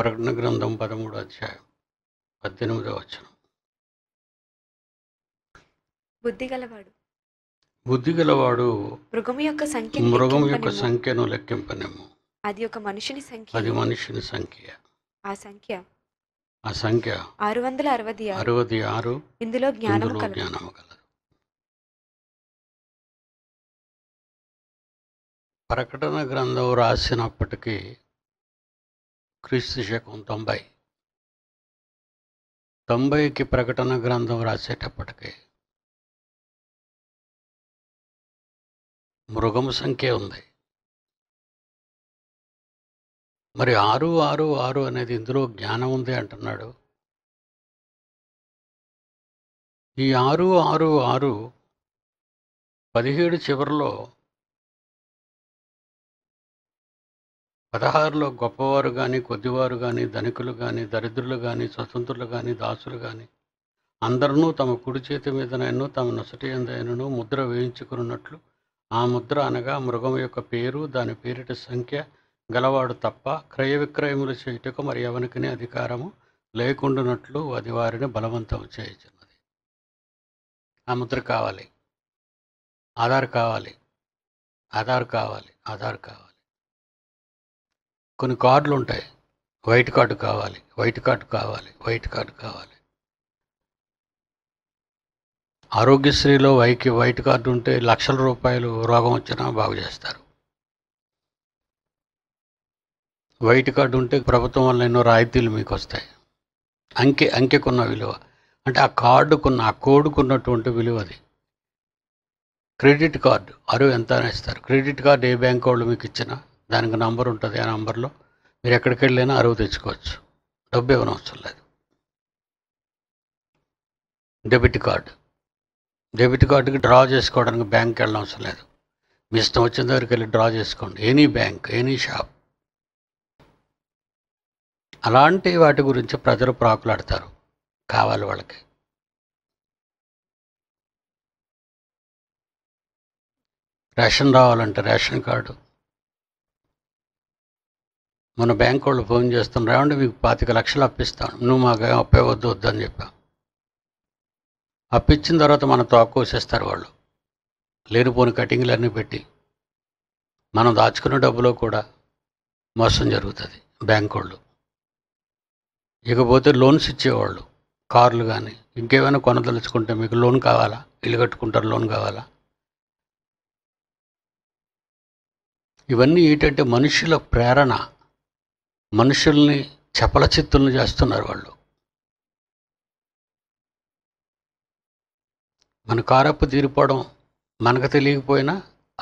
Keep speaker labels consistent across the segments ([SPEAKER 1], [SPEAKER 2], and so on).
[SPEAKER 1] ప్రకటన గ్రంథం పదమూడు అధ్యాయం పద్దెనిమిదో వచనం
[SPEAKER 2] బుద్ధిగలవాడు గలవాడు మృగం యొక్క సంఖ్య మృగం యొక్క
[SPEAKER 1] సంఖ్యను లెక్కింపనేము
[SPEAKER 2] అది ఒక మనిషిని సంఖ్య అది
[SPEAKER 1] మనిషిని సంఖ్య ఆ సంఖ్య ఆ సంఖ్య
[SPEAKER 2] ఆరు వందల అరవై
[SPEAKER 1] అరవై ఆరు
[SPEAKER 2] ఇందులో జ్ఞానం జ్ఞానము కలదు ప్రకటన గ్రంథం రాసినప్పటికీ క్రీస్తు శకం తొంభై తొంభైకి ప్రకటన గ్రంథం రాసేటప్పటికి మృగం సంఖ్య ఉంది మరి ఆరు ఆరు ఆరు అనేది ఇందులో జ్ఞానం ఉంది అంటున్నాడు ఈ ఆరు ఆరు ఆరు
[SPEAKER 1] పదిహేడు చివరిలో పదహారులో గొప్పవారు కానీ కొద్దివారు కానీ ధనికులు కానీ దరిద్రులు కానీ స్వతంత్రులు కానీ దాసులు కానీ అందరూ తమ కుడి చేతి మీదనైనను తమ నొసటి ఎందైనను ముద్ర వేయించుకున్నట్లు ఆ ముద్ర అనగా మృగం యొక్క పేరు దాని పేరిట సంఖ్య గలవాడు తప్ప క్రయ విక్రయములు చేయుటకు మరి ఎవరికి అధికారము లేకుండానట్లు అది వారిని బలవంతం చేయుచున్నది ఆ ముద్ర కావాలి ఆధార్ కావాలి ఆధార్ కావాలి ఆధార్ కావాలి కొన్ని కార్డులు ఉంటాయి వైట్ కార్డు కావాలి వైట్ కార్డు కావాలి వైట్ కార్డు కావాలి ఆరోగ్యశ్రీలో వైకి వైట్ కార్డు ఉంటే లక్షల రూపాయలు రోగం వచ్చినా బాగు చేస్తారు వైట్ కార్డు ఉంటే ప్రభుత్వం వల్ల ఎన్నో రాయితీలు మీకు వస్తాయి అంకె అంకెకున్న విలువ అంటే ఆ కార్డుకున్న ఆ కోడుకున్నటువంటి విలువ అది క్రెడిట్ కార్డు అరువు ఎంత ఇస్తారు క్రెడిట్ కార్డు ఏ బ్యాంక్ వాళ్ళు మీకు ఇచ్చినా దానికి నంబర్ ఉంటుంది ఆ నంబర్లో మీరు ఎక్కడికి వెళ్ళినా అరువు తెచ్చుకోవచ్చు డబ్బు ఇవ్వనవసరం లేదు డెబిట్ కార్డు డెబిట్ కార్డుకి డ్రా చేసుకోవడానికి బ్యాంక్కి వెళ్ళనవసరం లేదు మీ ఇష్టం వచ్చిన దగ్గరికి వెళ్ళి డ్రా చేసుకోండి ఎనీ బ్యాంక్ ఎనీ షాప్ అలాంటి వాటి గురించి ప్రజలు ప్రాకులాడతారు కావాలి వాళ్ళకి రేషన్ రావాలంటే రేషన్ కార్డు మన బ్యాంక్ వాళ్ళు ఫోన్ చేస్తున్నారు ఏమంటే మీకు పాతిక లక్షలు అప్పిస్తాను నువ్వు మాకు అప్పేవద్దు వద్దని చెప్పా అప్పిచ్చిన తర్వాత మనం తోక్కోసేస్తారు వాళ్ళు లేనిపోని అన్నీ పెట్టి మనం దాచుకున్న డబ్బులో కూడా మోసం జరుగుతుంది బ్యాంక్ వాళ్ళు ఇకపోతే లోన్స్ ఇచ్చేవాళ్ళు కార్లు కానీ ఇంకేమైనా కొనదలుచుకుంటే మీకు లోన్ కావాలా ఇల్లు కట్టుకుంటారు లోన్ కావాలా ఇవన్నీ ఏంటంటే మనుషుల ప్రేరణ మనుషుల్ని చపల చిత్తులను చేస్తున్నారు వాళ్ళు మన కారప్పు తీరిపోవడం మనకు తెలియకపోయినా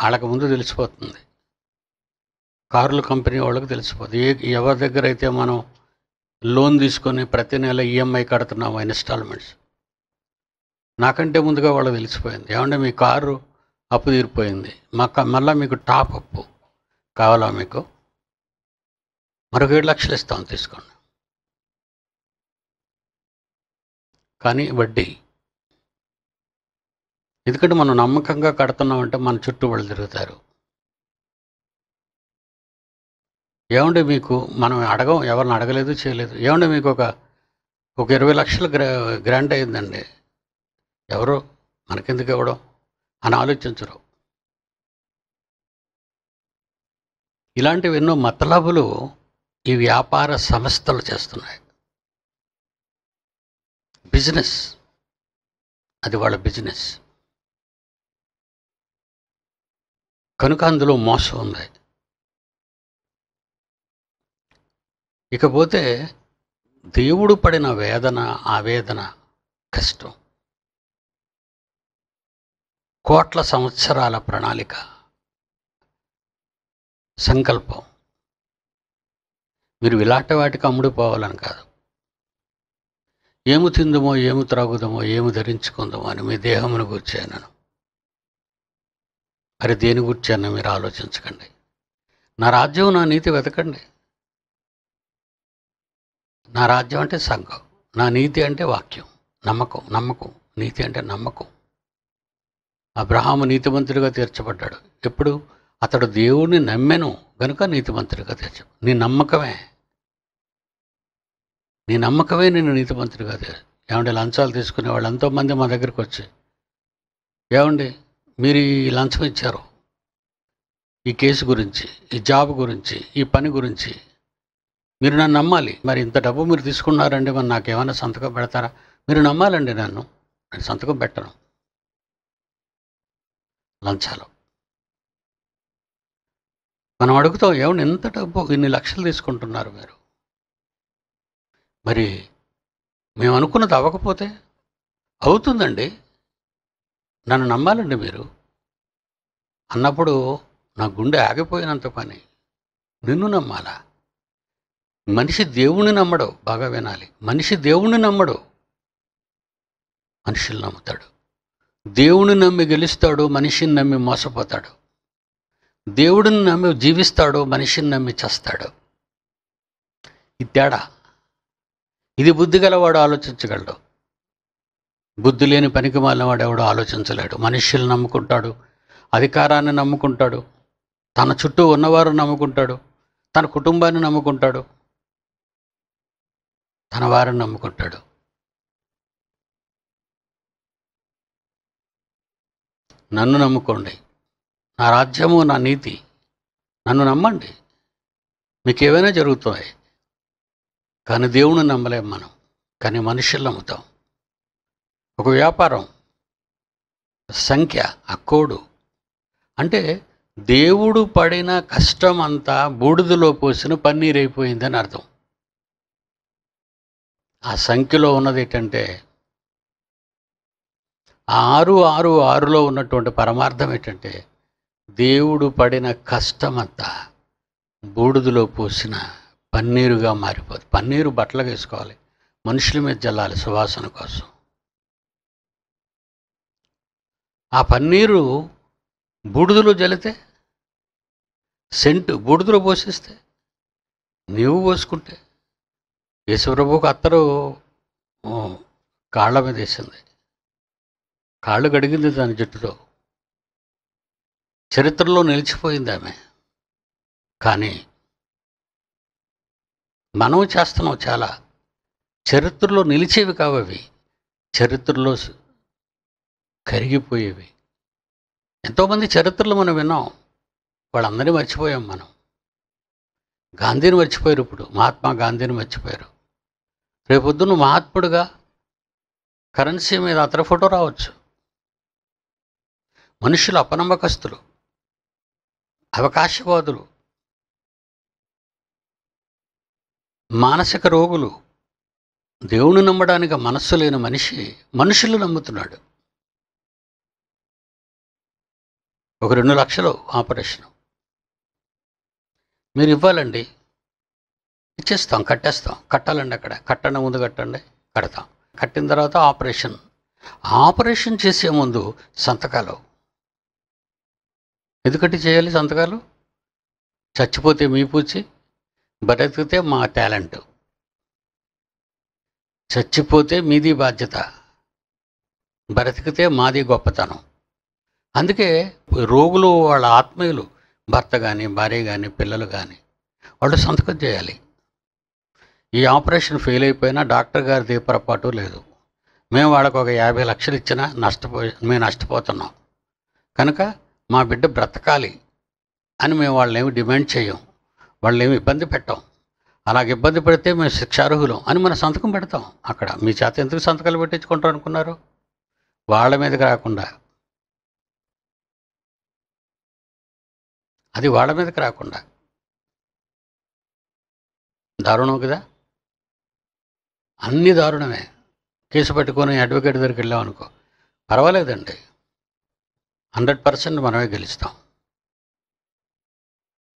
[SPEAKER 1] వాళ్ళకి ముందు తెలిసిపోతుంది కార్ల కంపెనీ వాళ్ళకి తెలిసిపోతుంది ఏ ఎవరి దగ్గర అయితే మనం లోన్ తీసుకొని ప్రతి నెల ఈఎంఐ కడుతున్నాము ఇన్స్టాల్మెంట్స్ నాకంటే ముందుగా వాళ్ళకి తెలిసిపోయింది ఏమంటే మీ కారు అప్పు తీరిపోయింది మాకు మళ్ళీ మీకు టాప్ అప్పు కావాలా మీకు మరొక ఏడు లక్షలు ఇస్తాం తీసుకోండి కానీ వడ్డీ ఎందుకంటే మనం నమ్మకంగా కడుతున్నామంటే మన చుట్టూ వాళ్ళు తిరుగుతారు ఏమంటే మీకు మనం అడగం ఎవరిని అడగలేదు చేయలేదు ఏమంటే మీకు ఒక ఒక ఇరవై లక్షలు గ్రాంట్ అయిందండి ఎవరు మనకెందుకు ఇవ్వడం అని ఆలోచించరు ఇలాంటివి ఎన్నో మతలాభులు ఈ వ్యాపార సంస్థలు చేస్తున్నాయి బిజినెస్ అది వాళ్ళ బిజినెస్ కనుక అందులో మోసం ఉంది ఇకపోతే దేవుడు పడిన వేదన ఆవేదన కష్టం కోట్ల సంవత్సరాల ప్రణాళిక సంకల్పం మీరు ఇలాంటి వాటికి అమ్ముడు పోవాలని కాదు ఏము తిందమో ఏము త్రాగుదమో ఏము ధరించుకుందామో అని మీ దేహమును కూర్చాను మరి దేని కూర్చానో మీరు ఆలోచించకండి నా రాజ్యం నా నీతి వెతకండి నా రాజ్యం అంటే సంఘం నా నీతి అంటే వాక్యం నమ్మకం నమ్మకం నీతి అంటే నమ్మకం అబ్రహాము నీతిమంతుడిగా తీర్చబడ్డాడు ఎప్పుడు అతడు దేవుణ్ణి నమ్మెను గనుక నీతిమంతుడిగా తెచ్చు నీ నమ్మకమే నీ నమ్మకమే నేను నీతిమంతుడిగా ఏమండి లంచాలు తీసుకునే వాళ్ళు ఎంతోమంది మా దగ్గరికి వచ్చి ఏమండి మీరు ఈ లంచం ఇచ్చారు ఈ కేసు గురించి ఈ జాబ్ గురించి ఈ పని గురించి మీరు నన్ను నమ్మాలి మరి ఇంత డబ్బు మీరు తీసుకున్నారండి మరి నాకేమైనా సంతకం పెడతారా మీరు నమ్మాలండి నన్ను నేను సంతకం పెట్టను లంచాలు మనం అడుగుతాం ఏమన్నా ఎంత డబ్బు ఇన్ని లక్షలు తీసుకుంటున్నారు మీరు మరి మేము అనుకున్నది అవ్వకపోతే అవుతుందండి నన్ను నమ్మాలండి మీరు అన్నప్పుడు నా గుండె ఆగిపోయినంత పని నిన్ను నమ్మాలా మనిషి దేవుణ్ణి నమ్మడు బాగా వినాలి మనిషి దేవుణ్ణి నమ్మడు మనిషిని నమ్ముతాడు దేవుణ్ణి నమ్మి గెలుస్తాడు మనిషిని నమ్మి మోసపోతాడు దేవుడిని నమ్మి జీవిస్తాడు మనిషిని నమ్మి చేస్తాడు ఈ తేడా ఇది బుద్ధి గలవాడు ఆలోచించగలడు బుద్ధి లేని పనికి మాలినవాడు ఎవడు ఆలోచించలేడు మనుషులు నమ్ముకుంటాడు అధికారాన్ని నమ్ముకుంటాడు తన చుట్టూ ఉన్నవారు నమ్ముకుంటాడు తన కుటుంబాన్ని నమ్ముకుంటాడు తన వారిని నమ్ముకుంటాడు నన్ను నమ్ముకోండి నా రాజ్యము నా నీతి నన్ను నమ్మండి మీకు ఏవైనా జరుగుతాయి కానీ దేవుని నమ్మలేం మనం కానీ మనుషులు నమ్ముతాం ఒక వ్యాపారం సంఖ్య ఆ కోడు అంటే దేవుడు పడిన కష్టం అంతా బూడిదలో పోసిన అయిపోయిందని అర్థం ఆ సంఖ్యలో ఉన్నది ఏంటంటే ఆరు ఆరు ఆరులో ఉన్నటువంటి పరమార్థం ఏంటంటే దేవుడు పడిన కష్టమంతా బూడిదలో పోసిన పన్నీరుగా మారిపోతుంది పన్నీరు బట్టలు వేసుకోవాలి మనుషుల మీద జల్లాలి సువాసన కోసం ఆ పన్నీరు బూడిదలో జల్లితే సెంటు బూడిదలో పోసేస్తే నీవు పోసుకుంటే యేసుప్రభుకు అత్తరు కాళ్ళ మీద వేసింది కాళ్ళు కడిగింది దాని జట్టులో చరిత్రలో నిలిచిపోయింది ఆమె కానీ మనం చేస్తున్నాం చాలా చరిత్రలో నిలిచేవి కావవి చరిత్రలో కరిగిపోయేవి ఎంతోమంది చరిత్రలు మనం విన్నాం వాళ్ళందరినీ మర్చిపోయాం మనం గాంధీని మర్చిపోయారు ఇప్పుడు మహాత్మా గాంధీని మర్చిపోయారు రేపొద్దున మహాత్ముడుగా కరెన్సీ మీద అతని ఫోటో రావచ్చు మనుషులు అపనమ్మకస్తులు అవకాశవాదులు మానసిక రోగులు దేవుని నమ్మడానికి మనస్సు లేని మనిషి మనుషులు నమ్ముతున్నాడు ఒక రెండు లక్షలు ఆపరేషన్ మీరు ఇవ్వాలండి ఇచ్చేస్తాం కట్టేస్తాం కట్టాలండి అక్కడ కట్టండి ముందు కట్టండి కడతాం కట్టిన తర్వాత ఆపరేషన్ ఆపరేషన్ చేసే ముందు సంతకాలు ఎందుకంటే చేయాలి సంతకాలు చచ్చిపోతే మీ పూచి బతికితే మా టాలెంట్ చచ్చిపోతే మీది బాధ్యత బ్రతికితే మాది గొప్పతనం అందుకే రోగులు వాళ్ళ ఆత్మీయులు భర్త కానీ భార్య కానీ పిల్లలు కానీ వాళ్ళు సంతకం చేయాలి ఈ ఆపరేషన్ ఫెయిల్ అయిపోయినా డాక్టర్ గారి దీపరపాటు లేదు మేము వాళ్ళకు ఒక యాభై లక్షలు ఇచ్చినా నష్టపో మేము నష్టపోతున్నాం కనుక మా బిడ్డ బ్రతకాలి అని మేము వాళ్ళని ఏమి డిమాండ్ చేయం వాళ్ళు ఏమి ఇబ్బంది పెట్టాం అలాగ ఇబ్బంది పెడితే మేము శిక్షార్హులం అని మన సంతకం పెడతాం అక్కడ మీ చేత ఎందుకు సంతకాలు పెట్టించుకుంటాం అనుకున్నారు వాళ్ళ మీదకి రాకుండా అది వాళ్ళ మీదకి రాకుండా దారుణం కదా అన్ని దారుణమే కేసు పెట్టుకొని అడ్వకేట్ దగ్గరికి వెళ్ళాం అనుకో పర్వాలేదండి హండ్రెడ్ పర్సెంట్ మనమే గెలుస్తాం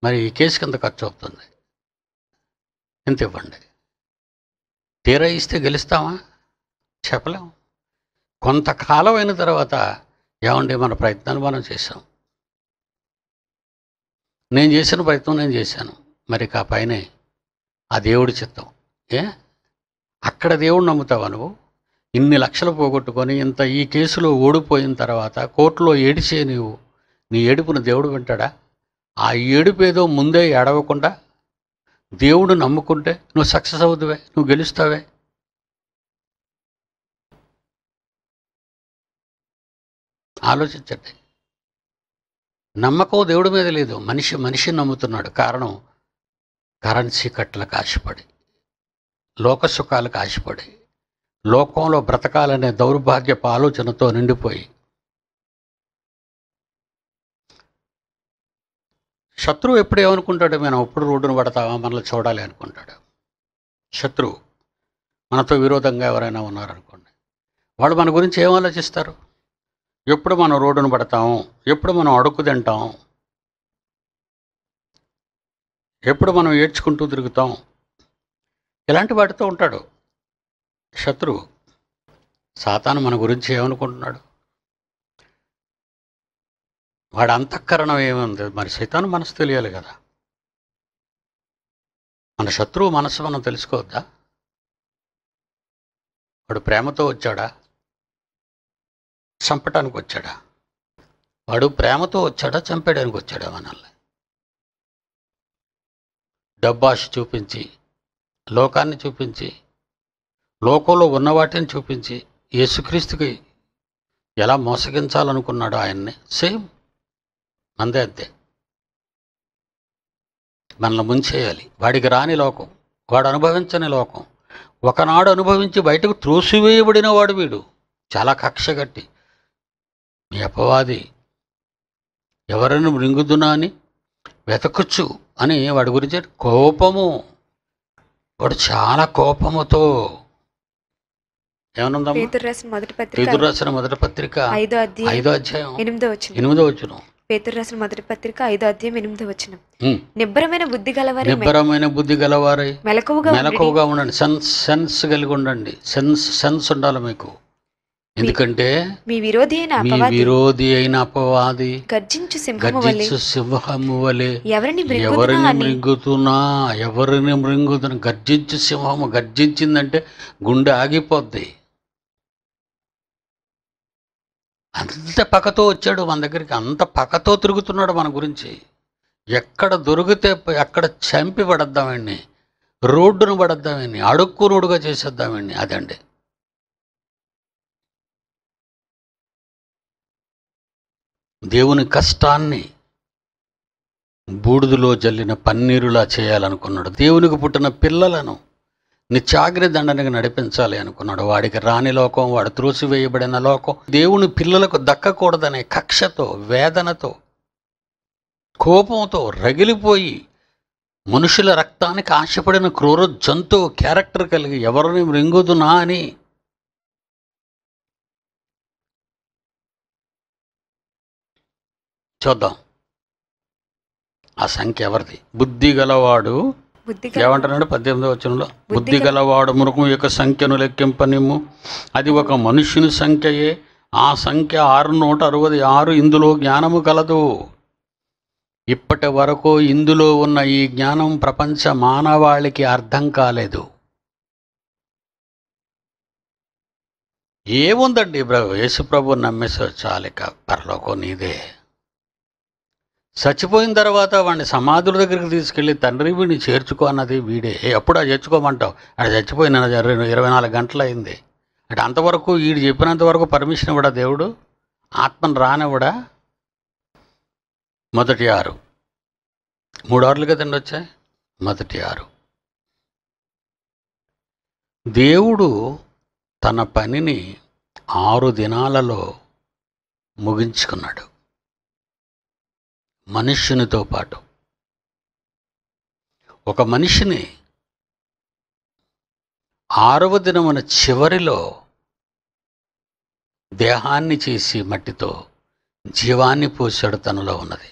[SPEAKER 1] మరి ఈ కేసు కింద ఖర్చు అవుతుంది ఎంత ఇవ్వండి తీరా ఇస్తే గెలుస్తామా చెప్పలేం కొంతకాలం అయిన తర్వాత ఏమండి మన ప్రయత్నాలు మనం చేసాం నేను చేసిన ప్రయత్నం నేను చేశాను మరి కా పైన ఆ దేవుడి చిత్తం ఏ అక్కడ దేవుడు నమ్ముతావా నువ్వు ఇన్ని లక్షలు పోగొట్టుకొని ఇంత ఈ కేసులో ఓడిపోయిన తర్వాత కోర్టులో ఏడిచే నీవు నీ ఏడుపును దేవుడు వింటాడా ఆ ఏడుపేదో ముందే ఏడవకుండా దేవుడు నమ్ముకుంటే నువ్వు సక్సెస్ అవుతువే నువ్వు గెలుస్తావే ఆలోచించండి నమ్మకం దేవుడి మీద లేదు మనిషి మనిషిని నమ్ముతున్నాడు కారణం కరెన్సీ కట్టలకు ఆశపడి లోక సుఖాలకు ఆశపడి లోకంలో బ్రతకాలనే దౌర్భాగ్యపు ఆలోచనతో నిండిపోయి శత్రువు ఎప్పుడు ఏమనుకుంటాడు మనం ఎప్పుడు రోడ్డును పడతామా మనల్ని చూడాలి అనుకుంటాడు శత్రువు మనతో విరోధంగా ఎవరైనా ఉన్నారనుకోండి వాళ్ళు మన గురించి ఏం ఆలోచిస్తారు ఎప్పుడు మనం రోడ్డును పడతాము ఎప్పుడు మనం అడుక్కు తింటాం ఎప్పుడు మనం ఏడ్చుకుంటూ తిరుగుతాం ఇలాంటి వాటితో ఉంటాడు శత్రువు సాతాను మన గురించి ఏమనుకుంటున్నాడు వాడు అంతఃకరణం ఏముంది మరి సైతాను మనసు తెలియాలి కదా మన శత్రువు మనసు మనం తెలుసుకోవద్దా వాడు ప్రేమతో వచ్చాడా చంపటానికి వచ్చాడా వాడు ప్రేమతో వచ్చాడా చంపేయడానికి వచ్చాడా మనల్ని డబ్బాష్ చూపించి లోకాన్ని చూపించి లోకంలో ఉన్న వాటిని చూపించి యేసుక్రీస్తుకి ఎలా మోసగించాలనుకున్నాడు ఆయన్ని సేమ్ అందే అంతే మనల్ని ముంచేయాలి వాడికి రాని లోకం వాడు అనుభవించని లోకం ఒకనాడు అనుభవించి బయటకు త్రోసివేయబడిన వాడు వీడు చాలా కక్ష కట్టి మీ అపవాది ఎవరిని మృంగుదునా అని వెతకచ్చు అని వాడి గురించి కోపము వాడు చాలా కోపముతో
[SPEAKER 2] మొదటి పత్రిక
[SPEAKER 1] మొదటి పత్రిక
[SPEAKER 2] వచ్చిన వచ్చిన మొదటి పత్రిక వచ్చిన బుద్ధి గలవారి
[SPEAKER 1] బుద్ధి ఉండండి కలిగి ఉండండి ఉండాలి మీకు ఎందుకంటే
[SPEAKER 2] మీ విరోధి అయిన విరోధి
[SPEAKER 1] అయిన అపవాది
[SPEAKER 2] గర్జించు సింహము వలె ఎవరిని ఎవరిని
[SPEAKER 1] మృంగుతున్నా ఎవరిని మృంగుతున్నా గర్జించు సింహము గర్జించిందంటే గుండె ఆగిపోద్ది అంత పక్కతో వచ్చాడు మన దగ్గరికి అంత పక్కతో తిరుగుతున్నాడు మన గురించి ఎక్కడ దొరికితే ఎక్కడ చంపి పడద్దామండి రోడ్డును పడద్దామండి అడుక్కు రోడ్డుగా చేసేద్దామండి అదండి దేవుని కష్టాన్ని బూడిదలో జల్లిన పన్నీరులా చేయాలనుకున్నాడు దేవునికి పుట్టిన పిల్లలను నిత్యాగ్ర దండనకు నడిపించాలి అనుకున్నాడు వాడికి రాని లోకం వాడు త్రోసివేయబడిన లోకం దేవుని పిల్లలకు దక్కకూడదనే కక్షతో వేదనతో కోపంతో రగిలిపోయి మనుషుల రక్తానికి ఆశపడిన క్రూర జంతువు క్యారెక్టర్ కలిగి ఎవరిని మృంగుదునా అని చూద్దాం ఆ సంఖ్య ఎవరిది బుద్ధి గలవాడు ఏమంటారండి పద్దెనిమిదో వచనంలో బుద్ధి గలవాడు మురుకు యొక్క సంఖ్యను లెక్కింపనిము అది ఒక మనుషుని సంఖ్యయే ఆ సంఖ్య ఆరు నూట అరవై ఆరు ఇందులో జ్ఞానము కలదు ఇప్పటి వరకు ఇందులో ఉన్న ఈ జ్ఞానం ప్రపంచ మానవాళికి అర్థం కాలేదు ఏముందండి బ్రో యేసుప్రభు నమ్మేసే చాలిక పరలోకం నీదే చచ్చిపోయిన తర్వాత వాడిని సమాధుల దగ్గరికి తీసుకెళ్ళి తండ్రి వీడిని చేర్చుకో అన్నది వీడే ఎప్పుడో చేర్చుకోమంటావు అంటే చచ్చిపోయిన ఇరవై నాలుగు గంటలు అయింది అంటే అంతవరకు వీడు చెప్పినంత వరకు పర్మిషన్ ఇవ్వడా దేవుడు ఆత్మను రానివ్వడా మొదటి ఆరు మూడు ఆరులు కదండి వచ్చాయి మొదటి ఆరు దేవుడు తన పనిని ఆరు దినాలలో ముగించుకున్నాడు మనుష్యునితో పాటు ఒక మనిషిని ఆరవ దినమున చివరిలో దేహాన్ని చేసి మట్టితో జీవాన్ని పోసాడు తనలో ఉన్నది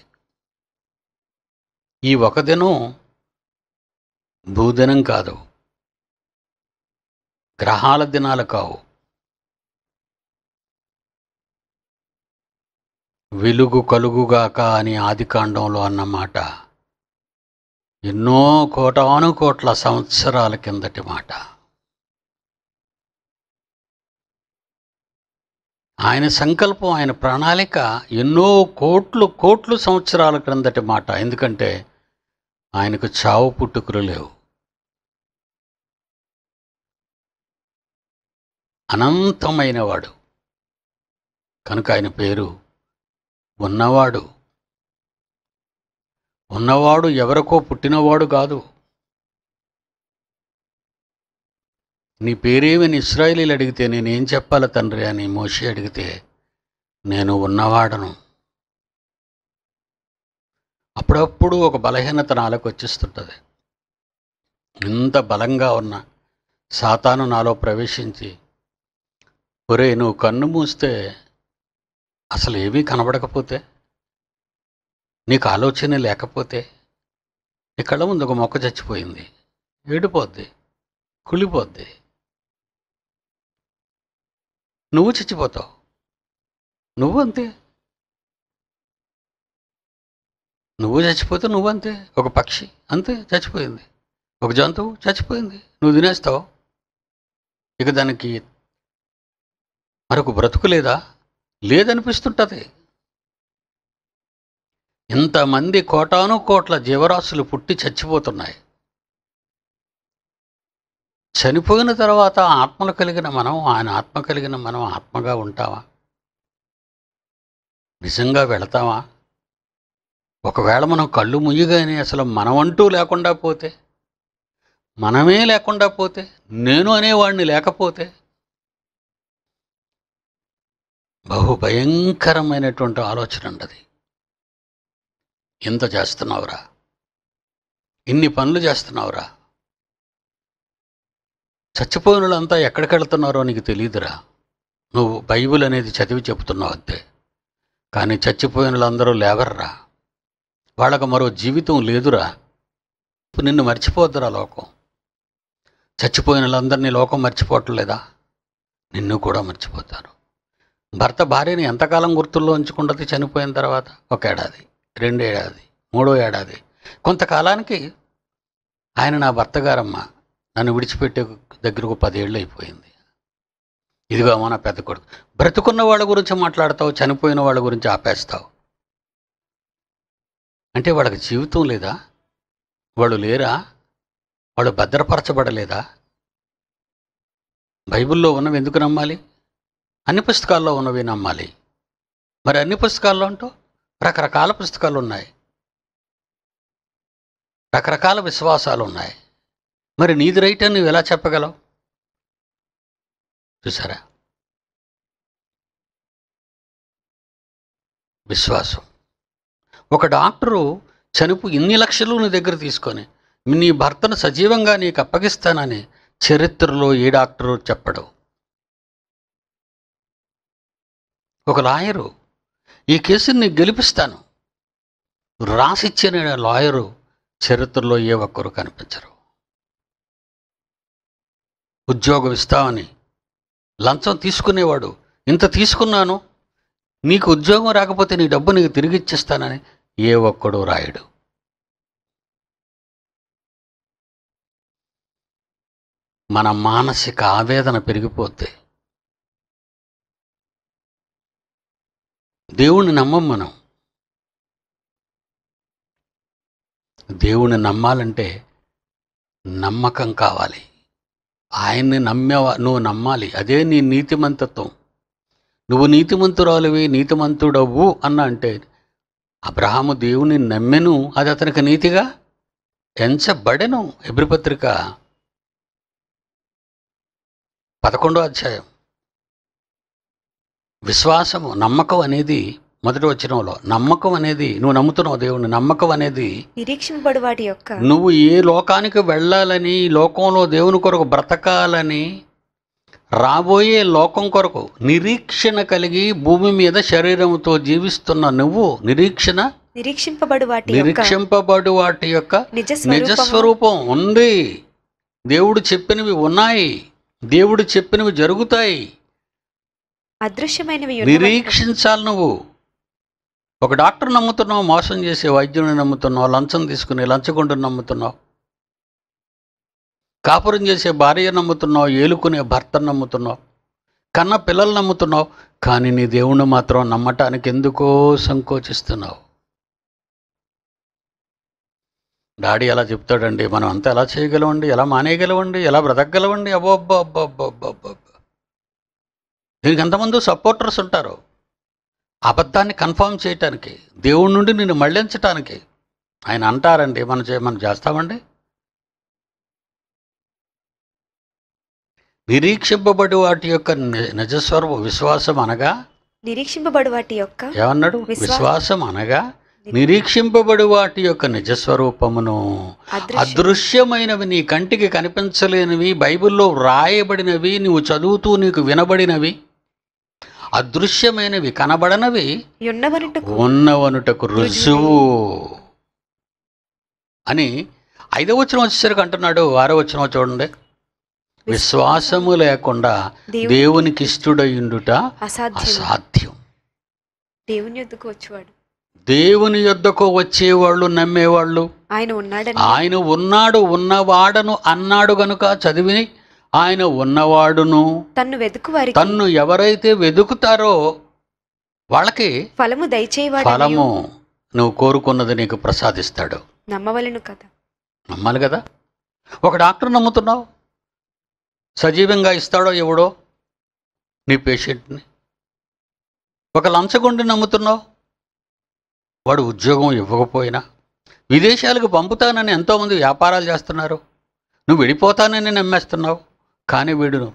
[SPEAKER 1] ఈ ఒక దినం భూదినం కాదు గ్రహాల దినాలు కావు వెలుగు కలుగుగాక అని ఆదికాండంలో అన్నమాట ఎన్నో కోటాను కోట్ల సంవత్సరాల కిందటి మాట ఆయన సంకల్పం ఆయన ప్రణాళిక ఎన్నో కోట్లు కోట్లు సంవత్సరాల క్రిందటి మాట ఎందుకంటే ఆయనకు చావు పుట్టుకులు లేవు అనంతమైనవాడు కనుక ఆయన పేరు ఉన్నవాడు ఉన్నవాడు ఎవరికో పుట్టినవాడు కాదు నీ పేరేమని ఇస్రాయిలీలు అడిగితే నేనేం చెప్పాలి తండ్రి అని మోషి అడిగితే నేను ఉన్నవాడను అప్పుడప్పుడు ఒక బలహీనత నాలోకి వచ్చిస్తుంటుంది ఇంత బలంగా ఉన్న సాతాను నాలో ప్రవేశించి ఒరే నువ్వు కన్ను మూస్తే అసలు ఏమీ కనబడకపోతే నీకు ఆలోచన లేకపోతే నీ కళ్ళ ముందు ఒక మొక్క చచ్చిపోయింది ఏడిపోద్ది కుళ్ళిపోద్ది నువ్వు చచ్చిపోతావు నువ్వు అంతే నువ్వు చచ్చిపోతే నువ్వు అంతే ఒక పక్షి అంతే చచ్చిపోయింది ఒక జంతువు చచ్చిపోయింది నువ్వు తినేస్తావు ఇక దానికి మరొక బ్రతుకు లేదా లేదనిపిస్తుంటుంది ఇంతమంది కోటాను కోట్ల జీవరాశులు పుట్టి చచ్చిపోతున్నాయి చనిపోయిన తర్వాత ఆత్మలు కలిగిన మనం ఆయన ఆత్మ కలిగిన మనం ఆత్మగా ఉంటావా నిజంగా వెళతావా ఒకవేళ మనం కళ్ళు ముయ్యగానే అసలు మనమంటూ లేకుండా పోతే మనమే లేకుండా పోతే నేను అనేవాడిని లేకపోతే బహు భయంకరమైనటువంటి ఆలోచన ఉండదు ఇంత చేస్తున్నావురా ఇన్ని పనులు చేస్తున్నావురా చచ్చిపోయినంతా ఎక్కడికి వెళ్తున్నారో నీకు తెలియదురా నువ్వు బైబిల్ అనేది చదివి చెబుతున్నావు అంతే కానీ వాళ్ళందరూ లేవర్రా వాళ్ళకు మరో జీవితం లేదురా నిన్ను మర్చిపోద్దురా లోకం చచ్చిపోయిన వాళ్ళందరినీ లోకం మర్చిపోవట్లేదా నిన్ను కూడా మర్చిపోతారు భర్త భార్యను ఎంతకాలం గుర్తుల్లో ఉంచుకుంటుంది చనిపోయిన తర్వాత ఒక ఏడాది రెండు ఏడాది మూడో ఏడాది కొంతకాలానికి ఆయన నా భర్త గారమ్మ నన్ను విడిచిపెట్టే దగ్గరకు పదేళ్ళు అయిపోయింది ఇదిగో అమ్మ నా పెద్ద కొడుకు బ్రతుకున్న వాళ్ళ గురించి మాట్లాడతావు చనిపోయిన వాళ్ళ గురించి ఆపేస్తావు అంటే వాళ్ళకి జీవితం లేదా వాళ్ళు లేరా వాళ్ళు భద్రపరచబడలేదా బైబిల్లో ఉన్నవి ఎందుకు నమ్మాలి అన్ని పుస్తకాల్లో ఉన్నవి నమ్మాలి మరి అన్ని పుస్తకాల్లో అంటూ రకరకాల పుస్తకాలు ఉన్నాయి రకరకాల విశ్వాసాలు ఉన్నాయి మరి నీది రైట్ అని నువ్వు ఎలా చెప్పగలవు చూసారా విశ్వాసం ఒక డాక్టరు చనిపు ఇన్ని లక్షలు నీ దగ్గర తీసుకొని నీ భర్తను సజీవంగా నీకు అప్పగిస్తానని చరిత్రలో ఏ డాక్టరు చెప్పడు ఒక లాయరు ఈ కేసుని గెలిపిస్తాను రాసిచ్చిన లాయరు చరిత్రలో ఏ ఒక్కరు కనిపించరు ఉద్యోగం ఇస్తామని లంచం తీసుకునేవాడు ఇంత తీసుకున్నాను నీకు ఉద్యోగం రాకపోతే నీ డబ్బు నీకు తిరిగి ఇచ్చేస్తానని ఏ ఒక్కడు రాయడు మన మానసిక ఆవేదన పెరిగిపోతే దేవుణ్ణి నమ్మం మనం దేవుణ్ణి నమ్మాలంటే నమ్మకం కావాలి ఆయన్ని నమ్మేవా నువ్వు నమ్మాలి అదే నీ నీతిమంతత్వం నువ్వు నీతిమంతురాలువి నీతిమంతుడవు అన్న అంటే అబ్రహాము దేవుని నమ్మెను అది అతనికి నీతిగా ఎంచబడెను ఎబ్రిపత్రిక పదకొండో అధ్యాయం విశ్వాసము నమ్మకం అనేది మొదటి వచ్చినంలో నమ్మకం అనేది నువ్వు నమ్ముతున్నావు దేవుని నమ్మకం అనేది
[SPEAKER 2] నిరీక్షింపడు వాటి యొక్క
[SPEAKER 1] నువ్వు ఏ లోకానికి వెళ్ళాలని లోకంలో దేవుని కొరకు బ్రతకాలని రాబోయే లోకం కొరకు నిరీక్షణ కలిగి భూమి మీద శరీరంతో జీవిస్తున్న నువ్వు నిరీక్షణ
[SPEAKER 2] నిరీక్షింపబడు వాటి నిరీక్షింపబడు
[SPEAKER 1] వాటి యొక్క నిజస్వరూపం ఉంది దేవుడు చెప్పినవి ఉన్నాయి దేవుడు చెప్పినవి జరుగుతాయి
[SPEAKER 2] అదృశ్యమైనవి
[SPEAKER 1] నిరీక్షించాలి నువ్వు ఒక డాక్టర్ నమ్ముతున్నావు మోసం చేసే వైద్యుని నమ్ముతున్నావు లంచం తీసుకుని లంచగొండను నమ్ముతున్నావు కాపురం చేసే భార్య నమ్ముతున్నావు ఏలుకునే భర్తను నమ్ముతున్నావు కన్న పిల్లలు నమ్ముతున్నావు కానీ నీ దేవుణ్ణి మాత్రం నమ్మటానికి ఎందుకో సంకోచిస్తున్నావు డాడీ ఎలా చెప్తాడండి మనం అంతా ఎలా చేయగలవండి ఎలా మానేయగలవండి ఎలా బ్రతకగలవండి అబ్బో అబ్బో అబ్బో అబ్బో అబ్బో దీనికి ఎంతమంది సపోర్టర్స్ ఉంటారు అబద్ధాన్ని కన్ఫర్మ్ చేయటానికి దేవుడి నుండి నిన్ను మళ్ళించటానికి ఆయన అంటారండి మనం చేయమని చేస్తామండి నిరీక్షింపబడి వాటి యొక్క నిజస్వరూప విశ్వాసం అనగా
[SPEAKER 2] నిరీక్షింపబడి వాటి యొక్క
[SPEAKER 1] ఏమన్నాడు విశ్వాసం అనగా నిరీక్షింపబడి వాటి యొక్క నిజస్వరూపమును అదృశ్యమైనవి నీ కంటికి కనిపించలేనివి బైబిల్లో వ్రాయబడినవి నువ్వు చదువుతూ నీకు వినబడినవి అదృశ్యమైనవి కనబడనవి ఉన్నవనుటకు రుజువు అని ఐదవ వచనం వచ్చేసరికి అంటున్నాడు ఆరో వచనం చూడండి విశ్వాసము లేకుండా దేవునికి ఇష్టడయుండుట
[SPEAKER 2] అసాధ్యం దేవుని యొద్దకు వచ్చేవాడు
[SPEAKER 1] దేవుని యొద్దకు వచ్చేవాళ్ళు నమ్మేవాళ్ళు
[SPEAKER 2] ఆయన ఉన్నాడు ఆయన
[SPEAKER 1] ఉన్నాడు ఉన్నవాడను అన్నాడు గనుక చదివి ఆయన ఉన్నవాడును
[SPEAKER 2] తన్ను వారి తన్ను
[SPEAKER 1] ఎవరైతే వెతుకుతారో వాళ్ళకి
[SPEAKER 2] ఫలము దయచేవాడు ఫలము
[SPEAKER 1] నువ్వు కోరుకున్నది నీకు ప్రసాదిస్తాడు నమ్మవలను కదా నమ్మాలి కదా ఒక డాక్టర్ నమ్ముతున్నావు సజీవంగా ఇస్తాడో ఎవడో నీ పేషెంట్ని ఒక లంచగుండి నమ్ముతున్నావు వాడు ఉద్యోగం ఇవ్వకపోయినా విదేశాలకు పంపుతానని ఎంతోమంది వ్యాపారాలు చేస్తున్నారు నువ్వు విడిపోతానని నమ్మేస్తున్నావు కాని వీడును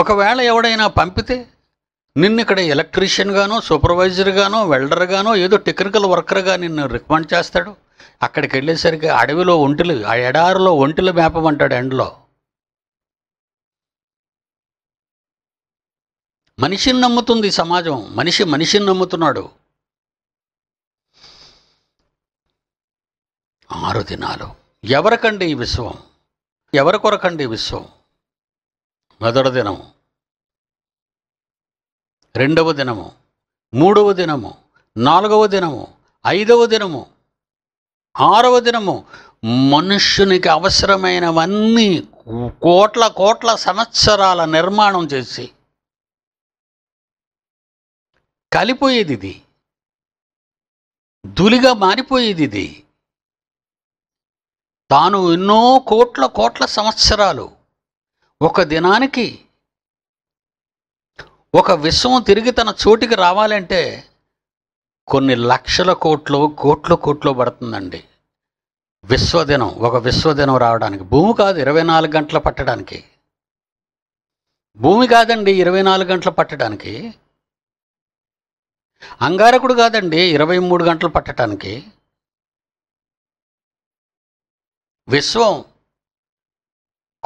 [SPEAKER 1] ఒకవేళ ఎవడైనా పంపితే నిన్నిక్కడ ఎలక్ట్రీషియన్గానో సూపర్వైజర్గానో వెల్డర్గానో ఏదో టెక్నికల్ వర్కర్గా నిన్ను రికమెండ్ చేస్తాడు అక్కడికి వెళ్ళేసరికి అడవిలో ఒంటిలు ఆ ఎడారిలో ఒంటిలు మేపమంటాడు ఎండలో మనిషిని నమ్ముతుంది సమాజం మనిషి మనిషిని నమ్ముతున్నాడు ఆరు దినాలు ఎవరికండి ఈ విశ్వం ఎవరి కొరకండి విశ్వం మొదటి దినము రెండవ దినము మూడవ దినము నాలుగవ దినము ఐదవ దినము ఆరవ దినము మనుష్యునికి అవసరమైనవన్నీ కోట్ల కోట్ల సంవత్సరాల నిర్మాణం చేసి కలిపోయేది ఇది దులిగా మారిపోయేది ఇది తాను ఎన్నో కోట్ల కోట్ల సంవత్సరాలు ఒక దినానికి ఒక విశ్వం తిరిగి తన చోటికి రావాలంటే కొన్ని లక్షల కోట్లు కోట్లు కోట్లు పడుతుందండి విశ్వదినం ఒక విశ్వదినం రావడానికి భూమి కాదు ఇరవై నాలుగు గంటలు పట్టడానికి భూమి కాదండి ఇరవై నాలుగు గంటలు పట్టడానికి అంగారకుడు కాదండి ఇరవై మూడు గంటలు పట్టడానికి విశ్వం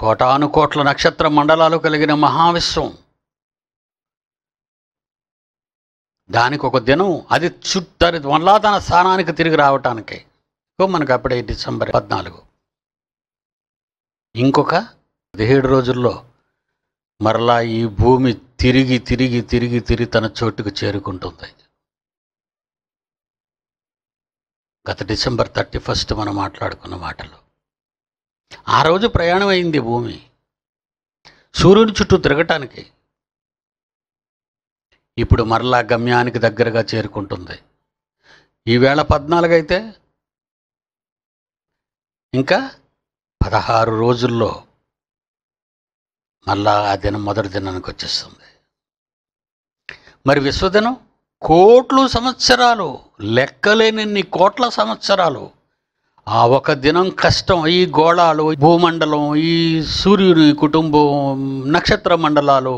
[SPEAKER 1] కోటానుకోట్ల నక్షత్ర మండలాలు కలిగిన మహావిశ్వం దానికి ఒక దినం అది చుట్టూ దాని తన స్థానానికి తిరిగి రావటానికి మనకు అప్పుడే డిసెంబర్ పద్నాలుగు ఇంకొక పదిహేడు రోజుల్లో మరలా ఈ భూమి తిరిగి తిరిగి తిరిగి తిరిగి తన చోటుకు చేరుకుంటుంది గత డిసెంబర్ థర్టీ ఫస్ట్ మనం మాట్లాడుకున్న మాటలు ఆ రోజు ప్రయాణం అయింది భూమి సూర్యుని చుట్టూ తిరగటానికి ఇప్పుడు మరలా గమ్యానికి దగ్గరగా చేరుకుంటుంది ఈవేళ పద్నాలుగైతే ఇంకా పదహారు రోజుల్లో మళ్ళా ఆ దినం మొదటి దినానికి వచ్చేస్తుంది మరి విశ్వదినం కోట్లు సంవత్సరాలు లెక్కలేనిన్ని కోట్ల సంవత్సరాలు ఆ ఒక దినం కష్టం ఈ గోళాలు భూమండలం ఈ సూర్యుని కుటుంబం నక్షత్ర మండలాలు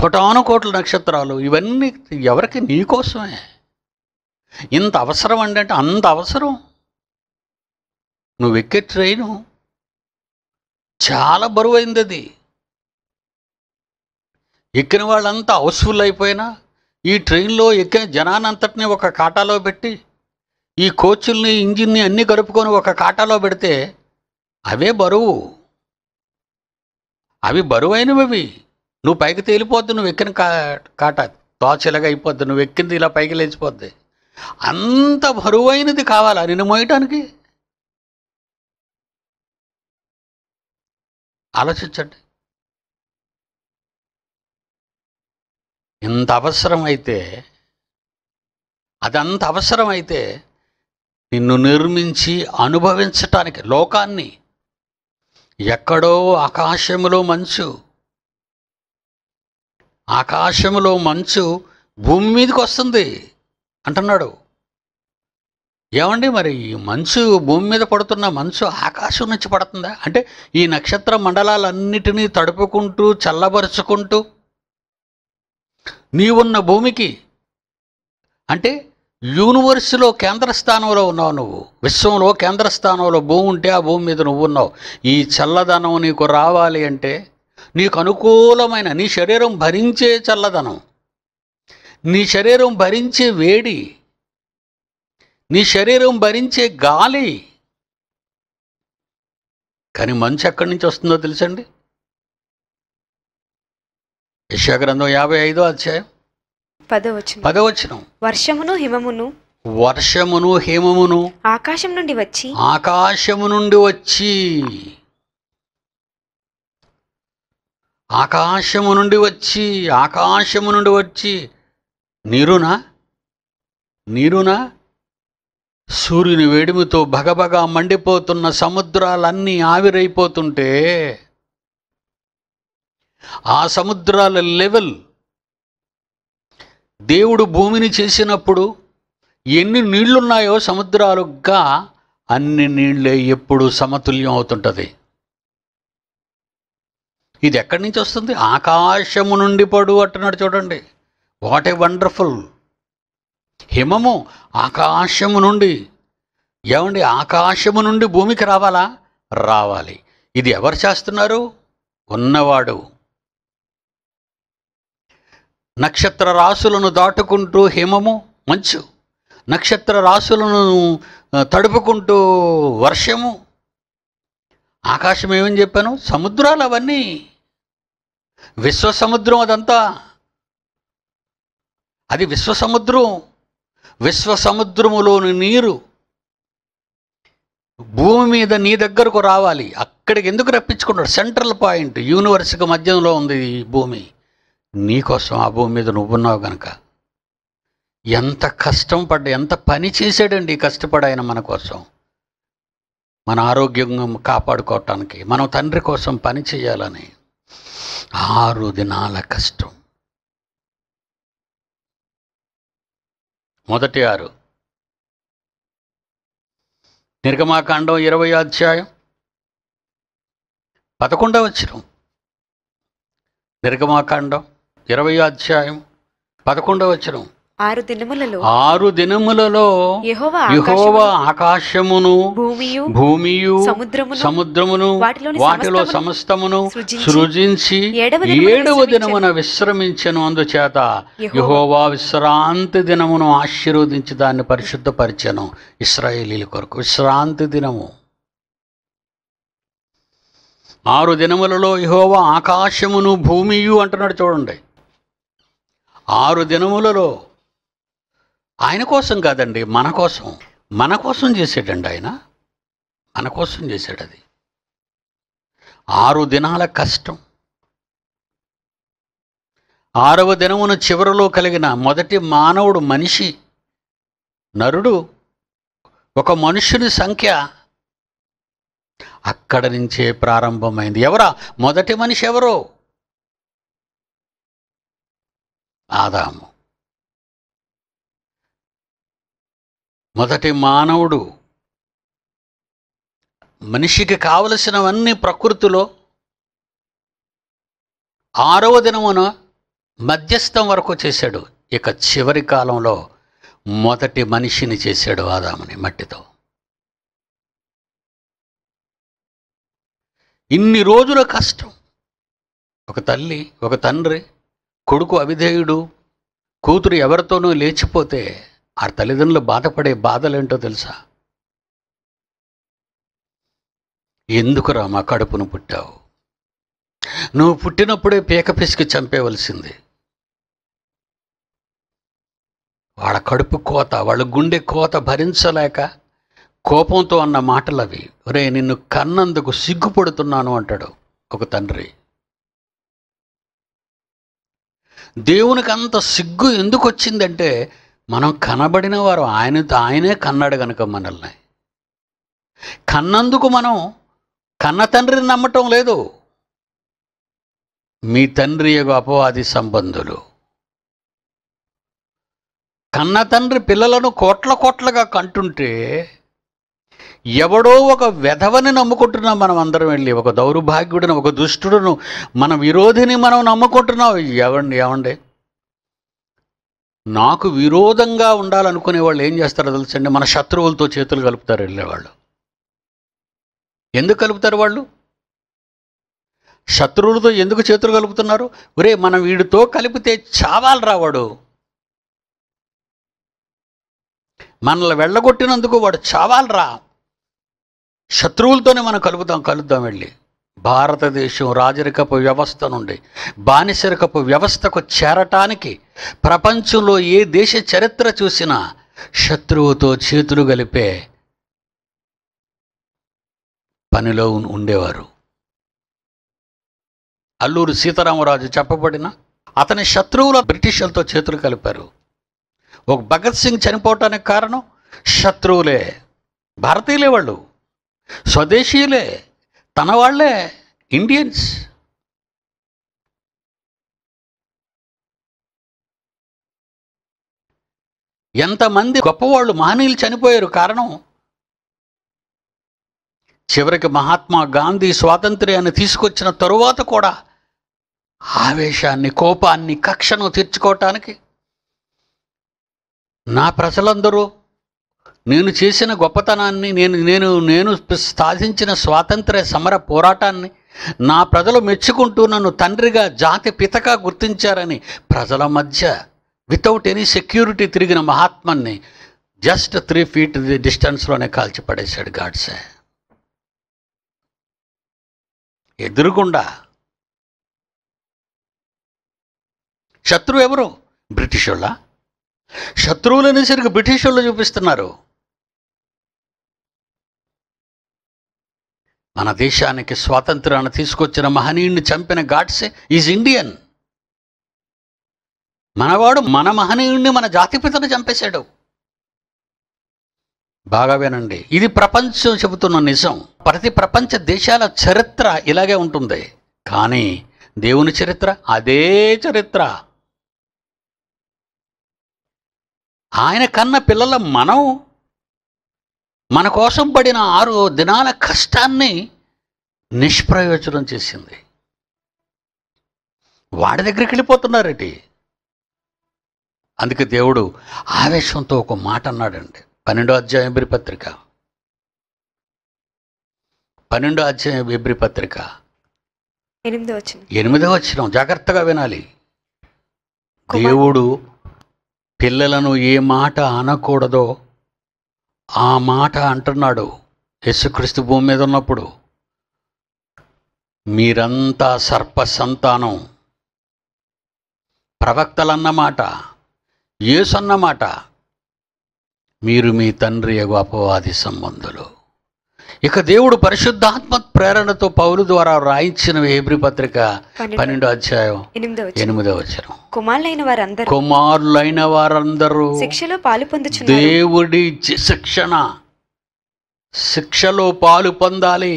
[SPEAKER 1] కోటాను కోట్ల నక్షత్రాలు ఇవన్నీ ఎవరికి నీకోసమే ఇంత అవసరం అంటే అంత అవసరం నువ్వు ఎక్కే ట్రైను చాలా బరువైంది అది ఎక్కిన వాళ్ళంతా హౌస్ఫుల్ అయిపోయినా ఈ ట్రైన్లో ఎక్కిన జనానంతటిని ఒక కాటాలో పెట్టి ఈ కోచుల్ని ఇంజిన్ని అన్నీ గడుపుకొని ఒక కాటాలో పెడితే అవే బరువు అవి బరువైనవి నువ్వు పైకి తేలిపోద్ది నువ్వు ఎక్కిన కా కాట తోచలగా అయిపోద్ది నువ్వు ఎక్కింది ఇలా పైకి లేచిపోద్ది అంత బరువైనది కావాలా నిన్ను మోయటానికి ఆలోచించండి ఇంత అవసరమైతే అదంత అవసరమైతే నిన్ను నిర్మించి అనుభవించటానికి లోకాన్ని ఎక్కడో ఆకాశములో మంచు ఆకాశములో మంచు భూమి మీదకి వస్తుంది అంటున్నాడు ఏమండి మరి ఈ మంచు భూమి మీద పడుతున్న మంచు ఆకాశం నుంచి పడుతుందా అంటే ఈ నక్షత్ర మండలాలన్నిటినీ తడుపుకుంటూ చల్లబరుచుకుంటూ నీవున్న భూమికి అంటే యూనివర్స్లో కేంద్రస్థానంలో ఉన్నావు నువ్వు విశ్వంలో కేంద్రస్థానంలో భూమి ఉంటే ఆ భూమి మీద నువ్వు ఉన్నావు ఈ చల్లదనం నీకు రావాలి అంటే నీకు అనుకూలమైన నీ శరీరం భరించే చల్లదనం నీ శరీరం భరించే వేడి నీ శరీరం భరించే గాలి కానీ మంచు ఎక్కడి నుంచి వస్తుందో తెలుసండి యశాగ్రంథం యాభై ఐదో అధ్యాయం
[SPEAKER 2] పదవచనం వర్షమును హిమమును
[SPEAKER 1] వర్షమును హిమమును
[SPEAKER 2] ఆకాశం నుండి వచ్చి
[SPEAKER 1] ఆకాశము నుండి వచ్చి ఆకాశము నుండి వచ్చి ఆకాశము నుండి వచ్చి నీరునా నీరునా సూర్యుని వేడిమితో భగభగా మండిపోతున్న సముద్రాలన్నీ ఆవిరైపోతుంటే ఆ సముద్రాల లెవెల్ దేవుడు భూమిని చేసినప్పుడు ఎన్ని నీళ్లున్నాయో సముద్రాలుగా అన్ని నీళ్ళే ఎప్పుడు సమతుల్యం అవుతుంటుంది ఇది ఎక్కడి నుంచి వస్తుంది ఆకాశము నుండి పడు అంటున్నాడు చూడండి వాట్ ఏ వండర్ఫుల్ హిమము ఆకాశము నుండి ఏమండి ఆకాశము నుండి భూమికి రావాలా రావాలి ఇది ఎవరు చేస్తున్నారు ఉన్నవాడు నక్షత్ర రాసులను దాటుకుంటూ హిమము మంచు నక్షత్ర రాసులను తడుపుకుంటూ వర్షము ఆకాశం ఏమని చెప్పాను సముద్రాలు అవన్నీ విశ్వసముద్రం అదంతా అది విశ్వసముద్రం విశ్వసముద్రములోని నీరు భూమి మీద నీ దగ్గరకు రావాలి అక్కడికి ఎందుకు రప్పించుకుంటాడు సెంట్రల్ పాయింట్ యూనివర్స్కి మధ్యంలో ఉంది ఈ భూమి నీకోసం ఆ భూమి మీద నువ్వున్నావు గనక ఎంత కష్టం పడ్డ ఎంత పని చేశాడండి కష్టపడి ఆయన మన కోసం మన ఆరోగ్యంగా కాపాడుకోవటానికి మనం తండ్రి కోసం పని చేయాలని ఆరు దినాల కష్టం మొదటి ఆరు నిర్గమాకాండం ఇరవై అధ్యాయం పదకొండవ వచ్చిన నిర్గమాకాండం ఇరవై అధ్యాయం పదకొండవచనం
[SPEAKER 2] ఆరు దినములలో
[SPEAKER 1] ఆరు దినములలో
[SPEAKER 2] యహోవ
[SPEAKER 1] ఆకాశమును భూమియు సముద్రమును వాటిలో సమస్తమును సృజించి ఏడవ దినమున విశ్రమించను అందుచేత యహోవా విశ్రాంతి దినమును ఆశీర్వదించి దాన్ని పరిశుద్ధపరిచను ఇస్రాయేలీల కొరకు విశ్రాంతి దినము ఆరు దినములలో యహోవ ఆకాశమును భూమియు అంటున్నాడు చూడండి ఆరు దినములలో ఆయన కోసం కాదండి మన కోసం మన కోసం చేసాడండి ఆయన మన కోసం చేశాడు అది ఆరు దినాల కష్టం ఆరవ దినమున చివరిలో కలిగిన మొదటి మానవుడు మనిషి నరుడు ఒక మనుషుని సంఖ్య అక్కడ నుంచే ప్రారంభమైంది ఎవరా మొదటి మనిషి ఎవరో ఆదాము మొదటి మానవుడు మనిషికి కావలసినవన్నీ ప్రకృతిలో ఆరవ దినమున మధ్యస్థం వరకు చేశాడు ఇక చివరి కాలంలో మొదటి మనిషిని చేశాడు ఆదాముని మట్టితో ఇన్ని రోజుల కష్టం ఒక తల్లి ఒక తండ్రి కొడుకు అవిధేయుడు కూతురు ఎవరితోనూ లేచిపోతే ఆ తల్లిదండ్రులు బాధపడే బాధలేంటో తెలుసా ఎందుకురా మా కడుపును పుట్టావు నువ్వు పుట్టినప్పుడే పీక పిసికి చంపేవలసింది వాళ్ళ కడుపు కోత వాళ్ళ గుండె కోత భరించలేక కోపంతో అన్న మాటలవి రే నిన్ను కన్నందుకు సిగ్గుపడుతున్నాను అంటాడు ఒక తండ్రి దేవునికి అంత సిగ్గు ఎందుకు వచ్చిందంటే మనం కనబడిన వారు ఆయన ఆయనే కన్నాడు కనుక మనల్ని కన్నందుకు మనం కన్న తండ్రిని నమ్మటం లేదు మీ తండ్రి యొక్క అపవాది సంబంధులు కన్న తండ్రి పిల్లలను కోట్ల కోట్లగా కంటుంటే ఎవడో ఒక వెధవని నమ్ముకుంటున్నాం మనం అందరం వెళ్ళి ఒక దౌర్భాగ్యుడిని ఒక దుష్టుడును మన విరోధిని మనం నమ్ముకుంటున్నాం ఎవండి ఏమండి నాకు విరోధంగా ఉండాలనుకునే వాళ్ళు ఏం చేస్తారో తెలుసండి మన శత్రువులతో చేతులు కలుపుతారు వెళ్ళేవాళ్ళు ఎందుకు కలుపుతారు వాళ్ళు శత్రువులతో ఎందుకు చేతులు కలుపుతున్నారు ఒరే మనం వీడితో కలిపితే చావాలి రావాడు మనల్ని వెళ్ళగొట్టినందుకు వాడు చావాలరా శత్రువులతోనే మనం కలుపుతాం కలుద్దాం వెళ్ళి భారతదేశం రాజరికపు వ్యవస్థ నుండి బానిసరికపు వ్యవస్థకు చేరటానికి ప్రపంచంలో ఏ దేశ చరిత్ర చూసినా శత్రువుతో చేతులు గలిపే పనిలో ఉండేవారు అల్లూరు సీతారామరాజు చెప్పబడిన అతని శత్రువుల బ్రిటిషులతో చేతులు కలిపారు ఒక భగత్ సింగ్ చనిపోవటానికి కారణం శత్రువులే భారతీయులే వాళ్ళు స్వదేశీయులే తన వాళ్లే ఇండియన్స్ ఎంతమంది గొప్పవాళ్ళు మహనీయులు చనిపోయారు కారణం చివరికి మహాత్మా గాంధీ స్వాతంత్ర్యాన్ని తీసుకొచ్చిన తరువాత కూడా ఆవేశాన్ని కోపాన్ని కక్షను తీర్చుకోవటానికి నా ప్రజలందరూ నేను చేసిన గొప్పతనాన్ని నేను నేను నేను సాధించిన స్వాతంత్ర సమర పోరాటాన్ని నా ప్రజలు మెచ్చుకుంటూ నన్ను తండ్రిగా జాతి పితగా గుర్తించారని ప్రజల మధ్య వితౌట్ ఎనీ సెక్యూరిటీ తిరిగిన మహాత్మాన్ని జస్ట్ త్రీ ఫీట్ డిస్టెన్స్లోనే కాల్చిపడేశాడు గాడ్సే ఎదురుగుండా శత్రువు ఎవరు బ్రిటిష్ వాళ్ళ సరిగ్గా బ్రిటిష్ వాళ్ళు చూపిస్తున్నారు మన దేశానికి స్వాతంత్రాన్ని తీసుకొచ్చిన మహనీయుడిని చంపిన గాడ్సే ఈజ్ ఇండియన్ మనవాడు మన మహనీయుణ్ణి మన జాతిపితను చంపేశాడు బాగా వినండి ఇది ప్రపంచం చెబుతున్న నిజం ప్రతి ప్రపంచ దేశాల చరిత్ర ఇలాగే ఉంటుంది కానీ దేవుని చరిత్ర అదే చరిత్ర ఆయన కన్న పిల్లల మనం మన కోసం పడిన ఆరు దినాల కష్టాన్ని నిష్ప్రయోజనం చేసింది వాడి దగ్గరికి వెళ్ళిపోతున్నారటి అందుకే దేవుడు ఆవేశంతో ఒక మాట అన్నాడండి పన్నెండో అధ్యాయం పత్రిక పన్నెండో అధ్యాయం ఎబ్రి పత్రిక ఎనిమిదో వచ్చిన ఎనిమిదో వచ్చిన జాగ్రత్తగా వినాలి దేవుడు పిల్లలను ఏ మాట అనకూడదో ఆ మాట అంటున్నాడు యేసుక్రీస్తు భూమి మీద ఉన్నప్పుడు మీరంతా సర్ప సంతానం ప్రవక్తలన్నమాట యేసన్నమాట మీరు మీ తండ్రి అపవాది సంబంధులు ఇక దేవుడు పరిశుద్ధాత్మ ప్రేరణతో పౌలు ద్వారా రాయించిన హేబ్రి పత్రిక పన్నెండో అధ్యాయం ఎనిమిదో వచ్చారు
[SPEAKER 2] కుమారులైన వారందరూ
[SPEAKER 1] కుమారులైన వారందరూ
[SPEAKER 2] శిక్షలో పాలు పొందుచు
[SPEAKER 1] దేవుడి శిక్షణ శిక్షలో పాలు పొందాలి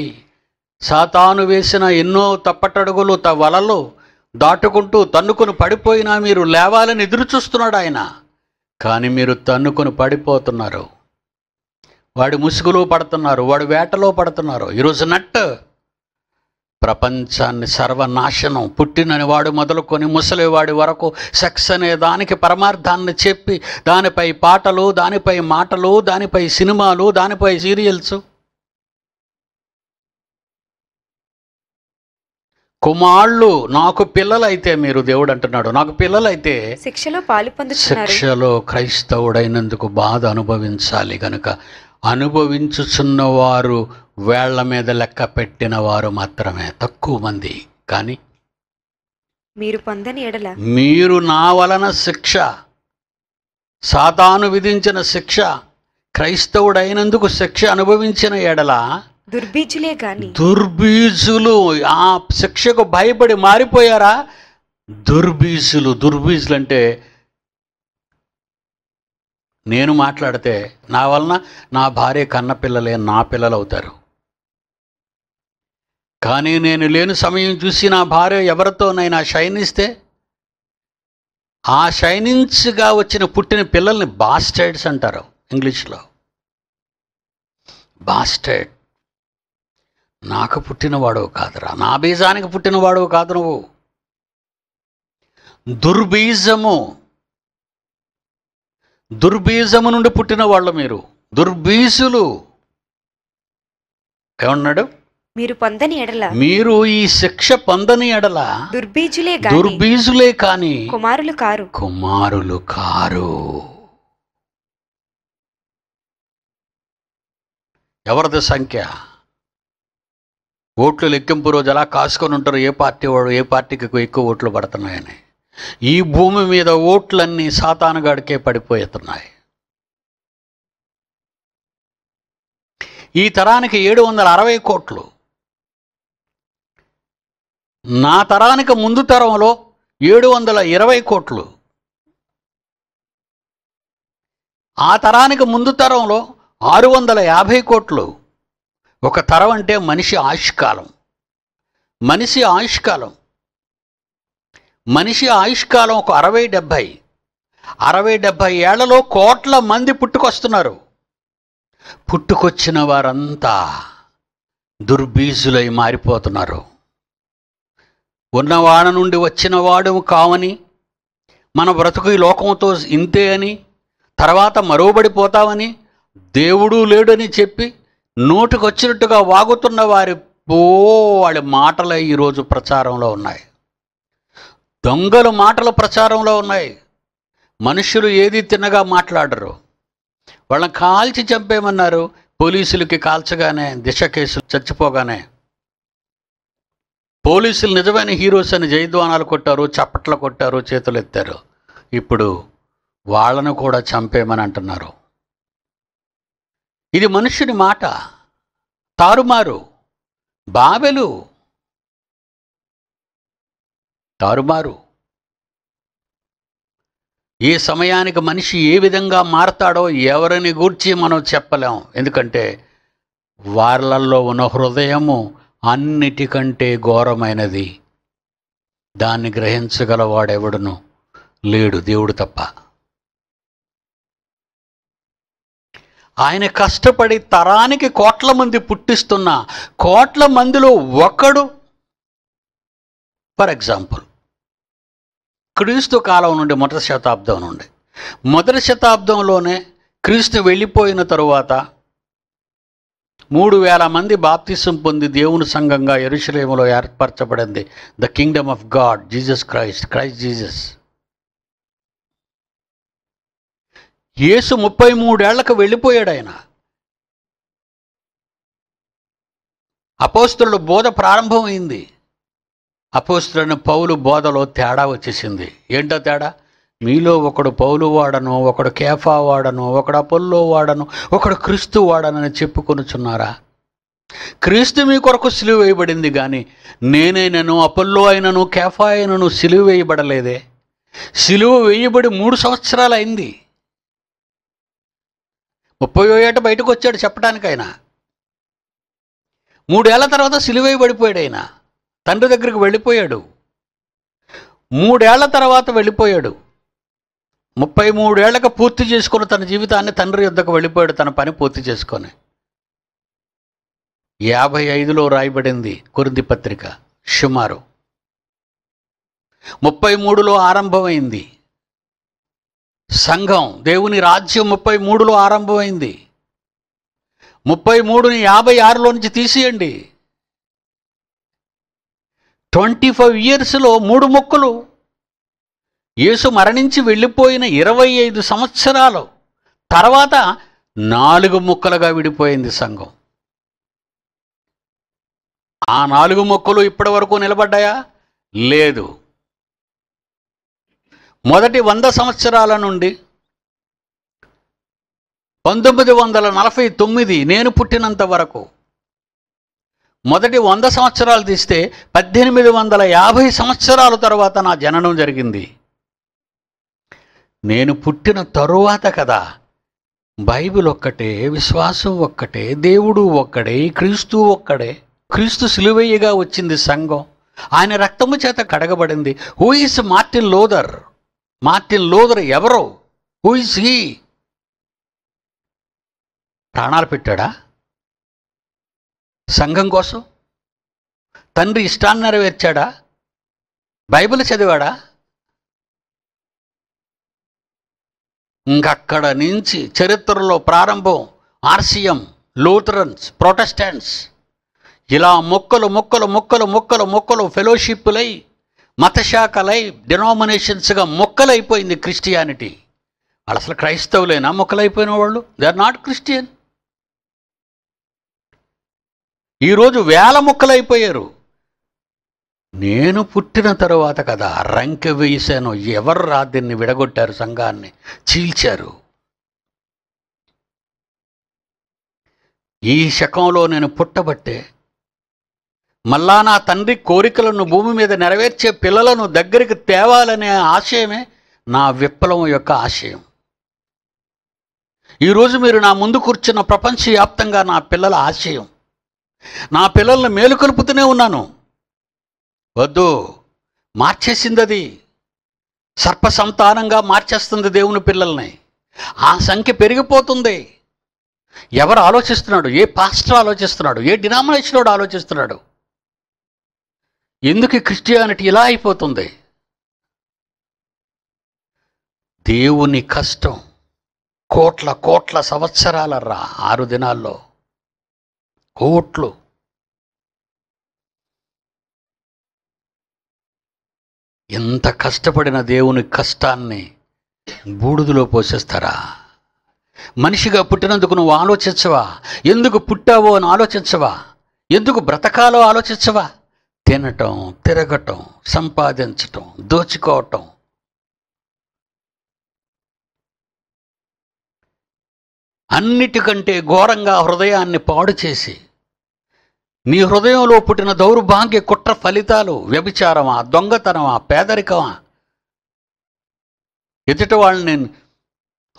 [SPEAKER 1] సాతాను వేసిన ఎన్నో తప్పటడుగులు త వలలు దాటుకుంటూ తన్నుకుని పడిపోయినా మీరు లేవాలని ఎదురు చూస్తున్నాడు ఆయన కానీ మీరు తన్నుకుని పడిపోతున్నారు వాడి ముసుగులో పడుతున్నారు వాడు వేటలో పడుతున్నారు ఈరోజు నట్ ప్రపంచాన్ని సర్వనాశనం పుట్టినని వాడు మొదలుకొని ముసలివాడి వరకు సెక్స్ అనే దానికి పరమార్థాన్ని చెప్పి దానిపై పాటలు దానిపై మాటలు దానిపై సినిమాలు దానిపై సీరియల్స్ కుమాళ్ళు నాకు పిల్లలైతే మీరు దేవుడు అంటున్నాడు నాకు పిల్లలైతే
[SPEAKER 2] శిక్షలో పాలు శిక్షలో
[SPEAKER 1] క్రైస్తవుడైనందుకు బాధ అనుభవించాలి కనుక అనుభవించుచున్నవారు వేళ్ల మీద లెక్క పెట్టిన వారు మాత్రమే తక్కువ మంది కానీ
[SPEAKER 2] మీరు పొందని ఎడల
[SPEAKER 1] మీరు నా వలన శిక్ష సాతాను విధించిన శిక్ష క్రైస్తవుడైనందుకు శిక్ష అనుభవించిన ఎడల
[SPEAKER 2] దుర్బీజులే కానీ
[SPEAKER 1] దుర్బీజులు ఆ శిక్షకు భయపడి మారిపోయారా దుర్బీజులు దుర్బీజులు అంటే నేను మాట్లాడితే నా వలన నా భార్య కన్న పిల్లలే నా పిల్లలు అవుతారు కానీ నేను లేని సమయం చూసి నా భార్య ఎవరితోనైనా శయనిస్తే ఆ శయనించగా వచ్చిన పుట్టిన పిల్లల్ని బాస్టైడ్స్ అంటారు ఇంగ్లీష్లో బాస్టైడ్ నాకు పుట్టినవాడవు కాదురా నా బీజానికి పుట్టినవాడు కాదు నువ్వు దుర్బీజము దుర్బీజము నుండి పుట్టిన వాళ్ళు మీరు దుర్బీజులు ఏమన్నాడు
[SPEAKER 2] మీరు పొందని ఎడల
[SPEAKER 1] మీరు ఈ శిక్ష పొందని ఎడల
[SPEAKER 2] దుర్బీజులే దుర్బీజులే కాని కుమారులు కారు
[SPEAKER 1] కుమారులు కారు ఎవరిది సంఖ్య ఓట్లు లెక్కింపు రోజు అలా కాసుకొని ఉంటారు ఏ పార్టీ వాడు ఏ పార్టీకి ఎక్కువ ఓట్లు పడుతున్నాయని ఈ భూమి మీద ఓట్లన్నీ సాతానుగాడికే పడిపోతున్నాయి ఈ తరానికి ఏడు వందల అరవై కోట్లు నా తరానికి ముందు తరంలో ఏడు వందల ఇరవై కోట్లు ఆ తరానికి ముందు తరంలో ఆరు వందల యాభై కోట్లు ఒక తరం అంటే మనిషి ఆయుష్కాలం మనిషి ఆయుష్కాలం మనిషి ఆయుష్కాలం ఒక అరవై డెబ్భై అరవై డెబ్భై ఏళ్లలో కోట్ల మంది పుట్టుకొస్తున్నారు పుట్టుకొచ్చిన వారంతా దుర్బీజులై మారిపోతున్నారు ఉన్నవాడ నుండి వచ్చినవాడు కావని మన బ్రతుకు ఈ లోకంతో ఇంతే అని తర్వాత పోతామని దేవుడు లేడని చెప్పి నోటికొచ్చినట్టుగా వాగుతున్న వారి పో వాళ్ళ మాటలే ఈరోజు ప్రచారంలో ఉన్నాయి దొంగలు మాటలు ప్రచారంలో ఉన్నాయి మనుషులు ఏది తిన్నగా మాట్లాడరు వాళ్ళని కాల్చి చంపేయమన్నారు పోలీసులకి కాల్చగానే దిశ కేసులు చచ్చిపోగానే పోలీసులు నిజమైన హీరోస్ అని జయద్వానాలు కొట్టారు చప్పట్లు కొట్టారు చేతులు ఎత్తారు ఇప్పుడు వాళ్ళను కూడా చంపేమని అంటున్నారు ఇది మనుషుని మాట తారుమారు బావెలు తారుమారు ఏ సమయానికి మనిషి ఏ విధంగా మారతాడో ఎవరిని గూర్చి మనం చెప్పలేం ఎందుకంటే వాళ్ళల్లో ఉన్న హృదయము అన్నిటికంటే ఘోరమైనది దాన్ని గ్రహించగలవాడెవడును లేడు దేవుడు తప్ప ఆయన కష్టపడి తరానికి కోట్ల మంది పుట్టిస్తున్న కోట్ల మందిలో ఒకడు ఫర్ ఎగ్జాంపుల్ క్రీస్తు కాలం నుండి మొదటి శతాబ్దం నుండి మొదటి శతాబ్దంలోనే క్రీస్తు వెళ్ళిపోయిన తరువాత మూడు వేల మంది బాప్తిసం పొంది దేవుని సంఘంగా ఎరుశలేములో ఏర్పరచబడింది the kingdom of God Jesus Christ Christ Jesus యేసు ముప్పై మూడేళ్లకు వెళ్ళిపోయాడు ఆయన అపోస్తుల బోధ ప్రారంభమైంది అపోస్తులను పౌలు బోధలో తేడా వచ్చేసింది ఏంటో తేడా మీలో ఒకడు పౌలు వాడను ఒకడు కేఫా వాడను ఒకడు అపోల్లో వాడను ఒకడు క్రీస్తు వాడనని చెప్పుకొనుచున్నారా క్రీస్తు మీ కొరకు సిలువ వేయబడింది కానీ నేనైనను అపోల్లో అయినను కేఫా అయినను సిలువ వేయబడలేదే సిలువ వేయబడి మూడు సంవత్సరాలు అయింది ముప్పై ఏట బయటకు వచ్చాడు చెప్పడానికైనా మూడేళ్ల తర్వాత సిలువ వేయబడిపోయాడు తండ్రి దగ్గరికి వెళ్ళిపోయాడు మూడేళ్ల తర్వాత వెళ్ళిపోయాడు ముప్పై మూడేళ్లకు పూర్తి చేసుకుని తన జీవితాన్ని తండ్రి యుద్ధకు వెళ్ళిపోయాడు తన పని పూర్తి చేసుకొని యాభై ఐదులో రాయబడింది కురింది పత్రిక సుమారు ముప్పై మూడులో ఆరంభమైంది సంఘం దేవుని రాజ్యం ముప్పై మూడులో ఆరంభమైంది ముప్పై మూడుని యాభై ఆరులో నుంచి తీసేయండి ట్వంటీ ఫైవ్ ఇయర్స్లో మూడు మొక్కలు యేసు మరణించి వెళ్ళిపోయిన ఇరవై ఐదు సంవత్సరాలు తర్వాత నాలుగు ముక్కలుగా విడిపోయింది సంఘం ఆ నాలుగు మొక్కలు ఇప్పటి వరకు నిలబడ్డాయా లేదు మొదటి వంద సంవత్సరాల నుండి పంతొమ్మిది వందల నలభై తొమ్మిది నేను పుట్టినంత వరకు మొదటి వంద సంవత్సరాలు తీస్తే పద్దెనిమిది వందల యాభై సంవత్సరాల తర్వాత నా జననం జరిగింది నేను పుట్టిన తరువాత కదా బైబిల్ ఒక్కటే విశ్వాసం ఒక్కటే దేవుడు ఒక్కడే క్రీస్తు ఒక్కడే క్రీస్తు సిలువయ్యగా వచ్చింది సంఘం ఆయన రక్తము చేత కడగబడింది who is Martin Luther Martin Luther ఎవరు హూ ఇస్ హీ ప్రాణాలు పెట్టాడా సంఘం కోసం తండ్రి ఇష్టాన్ని నెరవేర్చాడా బైబిల్ చదివాడా ఇంకక్కడ నుంచి చరిత్రలో ప్రారంభం ఆర్సిఎం లూథరన్స్ ప్రొటెస్టాంట్స్ ఇలా మొక్కలు మొక్కలు మొక్కలు మొక్కలు మొక్కలు ఫెలోషిప్పులై మతశాఖలై డినామినేషన్స్గా మొక్కలైపోయింది క్రిస్టియానిటీ వాళ్ళు అసలు క్రైస్తవులైనా మొక్కలైపోయిన వాళ్ళు దే ఆర్ నాట్ క్రిస్టియన్ ఈరోజు వేల ముక్కలైపోయారు నేను పుట్టిన తరువాత కదా రంకె వేసాను ఎవరు దీన్ని విడగొట్టారు సంఘాన్ని చీల్చారు ఈ శకంలో నేను పుట్టబట్టే మళ్ళా నా తండ్రి కోరికలను భూమి మీద నెరవేర్చే పిల్లలను దగ్గరికి తేవాలనే ఆశయమే నా విప్లవం యొక్క ఆశయం ఈరోజు మీరు నా ముందు కూర్చున్న ప్రపంచవ్యాప్తంగా నా పిల్లల ఆశయం నా పిల్లల్ని మేలుకొలుపుతూనే ఉన్నాను వద్దు మార్చేసింది అది సర్పసంతానంగా మార్చేస్తుంది దేవుని పిల్లల్ని ఆ సంఖ్య పెరిగిపోతుంది ఎవరు ఆలోచిస్తున్నాడు ఏ పాస్టర్ ఆలోచిస్తున్నాడు ఏ డినామినేషన్ ఆలోచిస్తున్నాడు ఎందుకు క్రిస్టియానిటీ ఇలా అయిపోతుంది దేవుని కష్టం కోట్ల కోట్ల సంవత్సరాల రా ఆరు దినాల్లో కోట్లు ఎంత కష్టపడిన దేవుని కష్టాన్ని బూడిదలో పోషిస్తారా మనిషిగా పుట్టినందుకు నువ్వు ఆలోచించవా ఎందుకు పుట్టావో అని ఆలోచించవా ఎందుకు బ్రతకాలో ఆలోచించవా తినటం తిరగటం సంపాదించటం దోచుకోవటం అన్నిటికంటే ఘోరంగా హృదయాన్ని పాడు చేసి నీ హృదయంలో పుట్టిన దౌర్భాగ్య కుట్ర ఫలితాలు వ్యభిచారమా దొంగతనమా పేదరికమా ఎదుట వాళ్ళని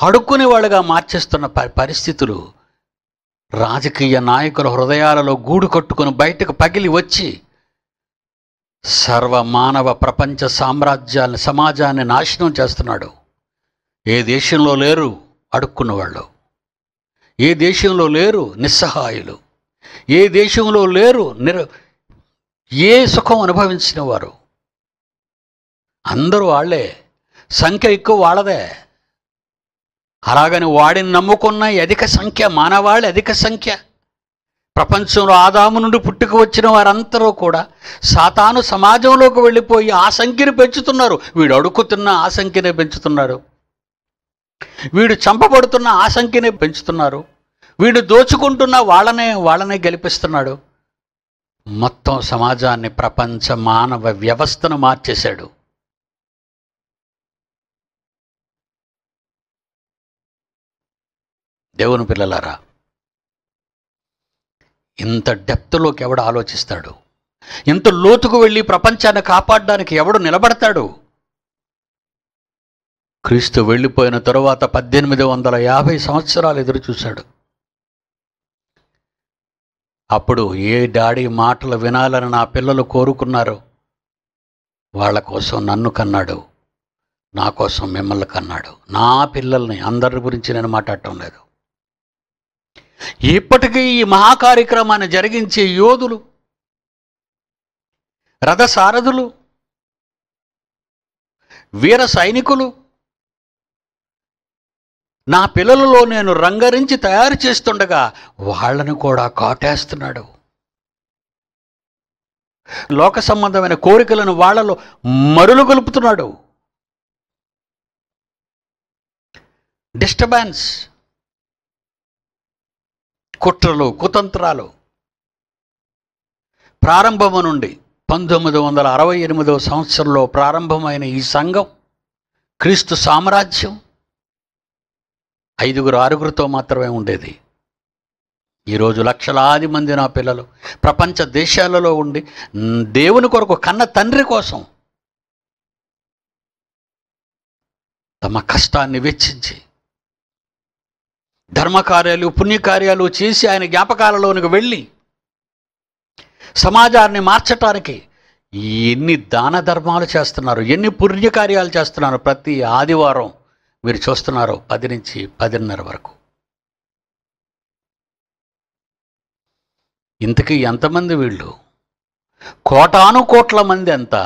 [SPEAKER 1] అడుక్కునే వాళ్ళుగా మార్చేస్తున్న పరిస్థితులు రాజకీయ నాయకుల హృదయాలలో గూడు కట్టుకుని బయటకు పగిలి వచ్చి సర్వమానవ ప్రపంచ సామ్రాజ్యాన్ని సమాజాన్ని నాశనం చేస్తున్నాడు ఏ దేశంలో లేరు అడుక్కున్న వాళ్ళు ఏ దేశంలో లేరు నిస్సహాయులు ఏ దేశంలో లేరు నిర ఏ సుఖం అనుభవించిన వారు అందరూ వాళ్ళే సంఖ్య ఎక్కువ వాళ్ళదే అలాగని వాడిని నమ్ముకున్న అధిక సంఖ్య మానవాళ్ళు అధిక సంఖ్య ప్రపంచంలో ఆదాము నుండి పుట్టుకు వచ్చిన వారందరూ కూడా సాతాను సమాజంలోకి వెళ్ళిపోయి ఆ సంఖ్యను పెంచుతున్నారు వీడు అడుక్కుతున్న ఆ సంఖ్యనే పెంచుతున్నారు వీడు చంపబడుతున్న సంఖ్యనే పెంచుతున్నారు వీడు దోచుకుంటున్న వాళ్ళనే వాళ్ళనే గెలిపిస్తున్నాడు మొత్తం సమాజాన్ని ప్రపంచ మానవ వ్యవస్థను మార్చేశాడు దేవుని పిల్లలారా ఇంత డెప్త్లోకి ఎవడు ఆలోచిస్తాడు ఇంత లోతుకు వెళ్ళి ప్రపంచాన్ని కాపాడడానికి ఎవడు నిలబడతాడు క్రీస్తు వెళ్ళిపోయిన తరువాత పద్దెనిమిది వందల యాభై సంవత్సరాలు చూశాడు అప్పుడు ఏ డాడీ మాటలు వినాలని నా పిల్లలు కోరుకున్నారు వాళ్ళ కోసం నన్ను కన్నాడు నా కోసం మిమ్మల్ని కన్నాడు నా పిల్లల్ని అందరి గురించి నేను మాట్లాడటం లేదు ఇప్పటికీ ఈ మహాకార్యక్రమాన్ని జరిగించే యోధులు రథసారథులు వీర సైనికులు నా పిల్లలలో నేను రంగరించి తయారు చేస్తుండగా వాళ్ళను కూడా కాటేస్తున్నాడు లోక సంబంధమైన కోరికలను వాళ్ళలో మరులు గొలుపుతున్నాడు డిస్టర్బెన్స్ కుట్రలు కుతంత్రాలు ప్రారంభము నుండి పంతొమ్మిది వందల అరవై ఎనిమిదవ సంవత్సరంలో ప్రారంభమైన ఈ సంఘం క్రీస్తు సామ్రాజ్యం ఐదుగురు ఆరుగురితో మాత్రమే ఉండేది ఈరోజు లక్షలాది మంది నా పిల్లలు ప్రపంచ దేశాలలో ఉండి దేవుని కొరకు కన్న తండ్రి కోసం తమ కష్టాన్ని వెచ్చించి ధర్మకార్యాలు పుణ్యకార్యాలు చేసి ఆయన జ్ఞాపకాలలోనికి వెళ్ళి సమాజాన్ని మార్చటానికి ఎన్ని దాన ధర్మాలు చేస్తున్నారు ఎన్ని పుణ్యకార్యాలు చేస్తున్నారు ప్రతి ఆదివారం మీరు చూస్తున్నారు పది నుంచి పదిన్నర వరకు ఇంతకీ ఎంతమంది వీళ్ళు కోటాను కోట్ల మంది ఎంత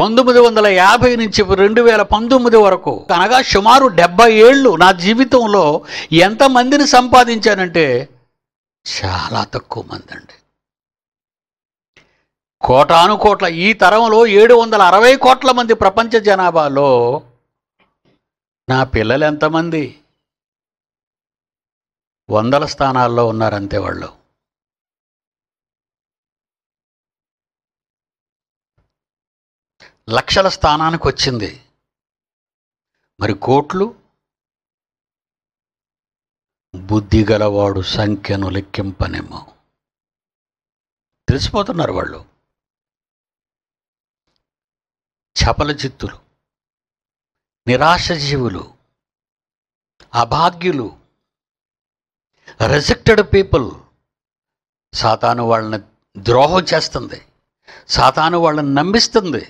[SPEAKER 1] పంతొమ్మిది వందల యాభై నుంచి రెండు వేల పంతొమ్మిది వరకు అనగా సుమారు డెబ్బై ఏళ్ళు నా జీవితంలో ఎంతమందిని సంపాదించానంటే చాలా తక్కువ మంది అండి కోటాను కోట్ల ఈ తరంలో ఏడు వందల అరవై కోట్ల మంది ప్రపంచ జనాభాలో నా పిల్లలు ఎంతమంది వందల స్థానాల్లో ఉన్నారంతే వాళ్ళు లక్షల స్థానానికి వచ్చింది మరి కోట్లు బుద్ధి గలవాడు సంఖ్యను లెక్కింపనేమో తెలిసిపోతున్నారు వాళ్ళు చపల చిత్తులు నిరాశజీవులు అభాగ్యులు రిజెక్టెడ్ పీపుల్ సాతాను వాళ్ళని ద్రోహం చేస్తుంది సాతాను వాళ్ళని నమ్మిస్తుంది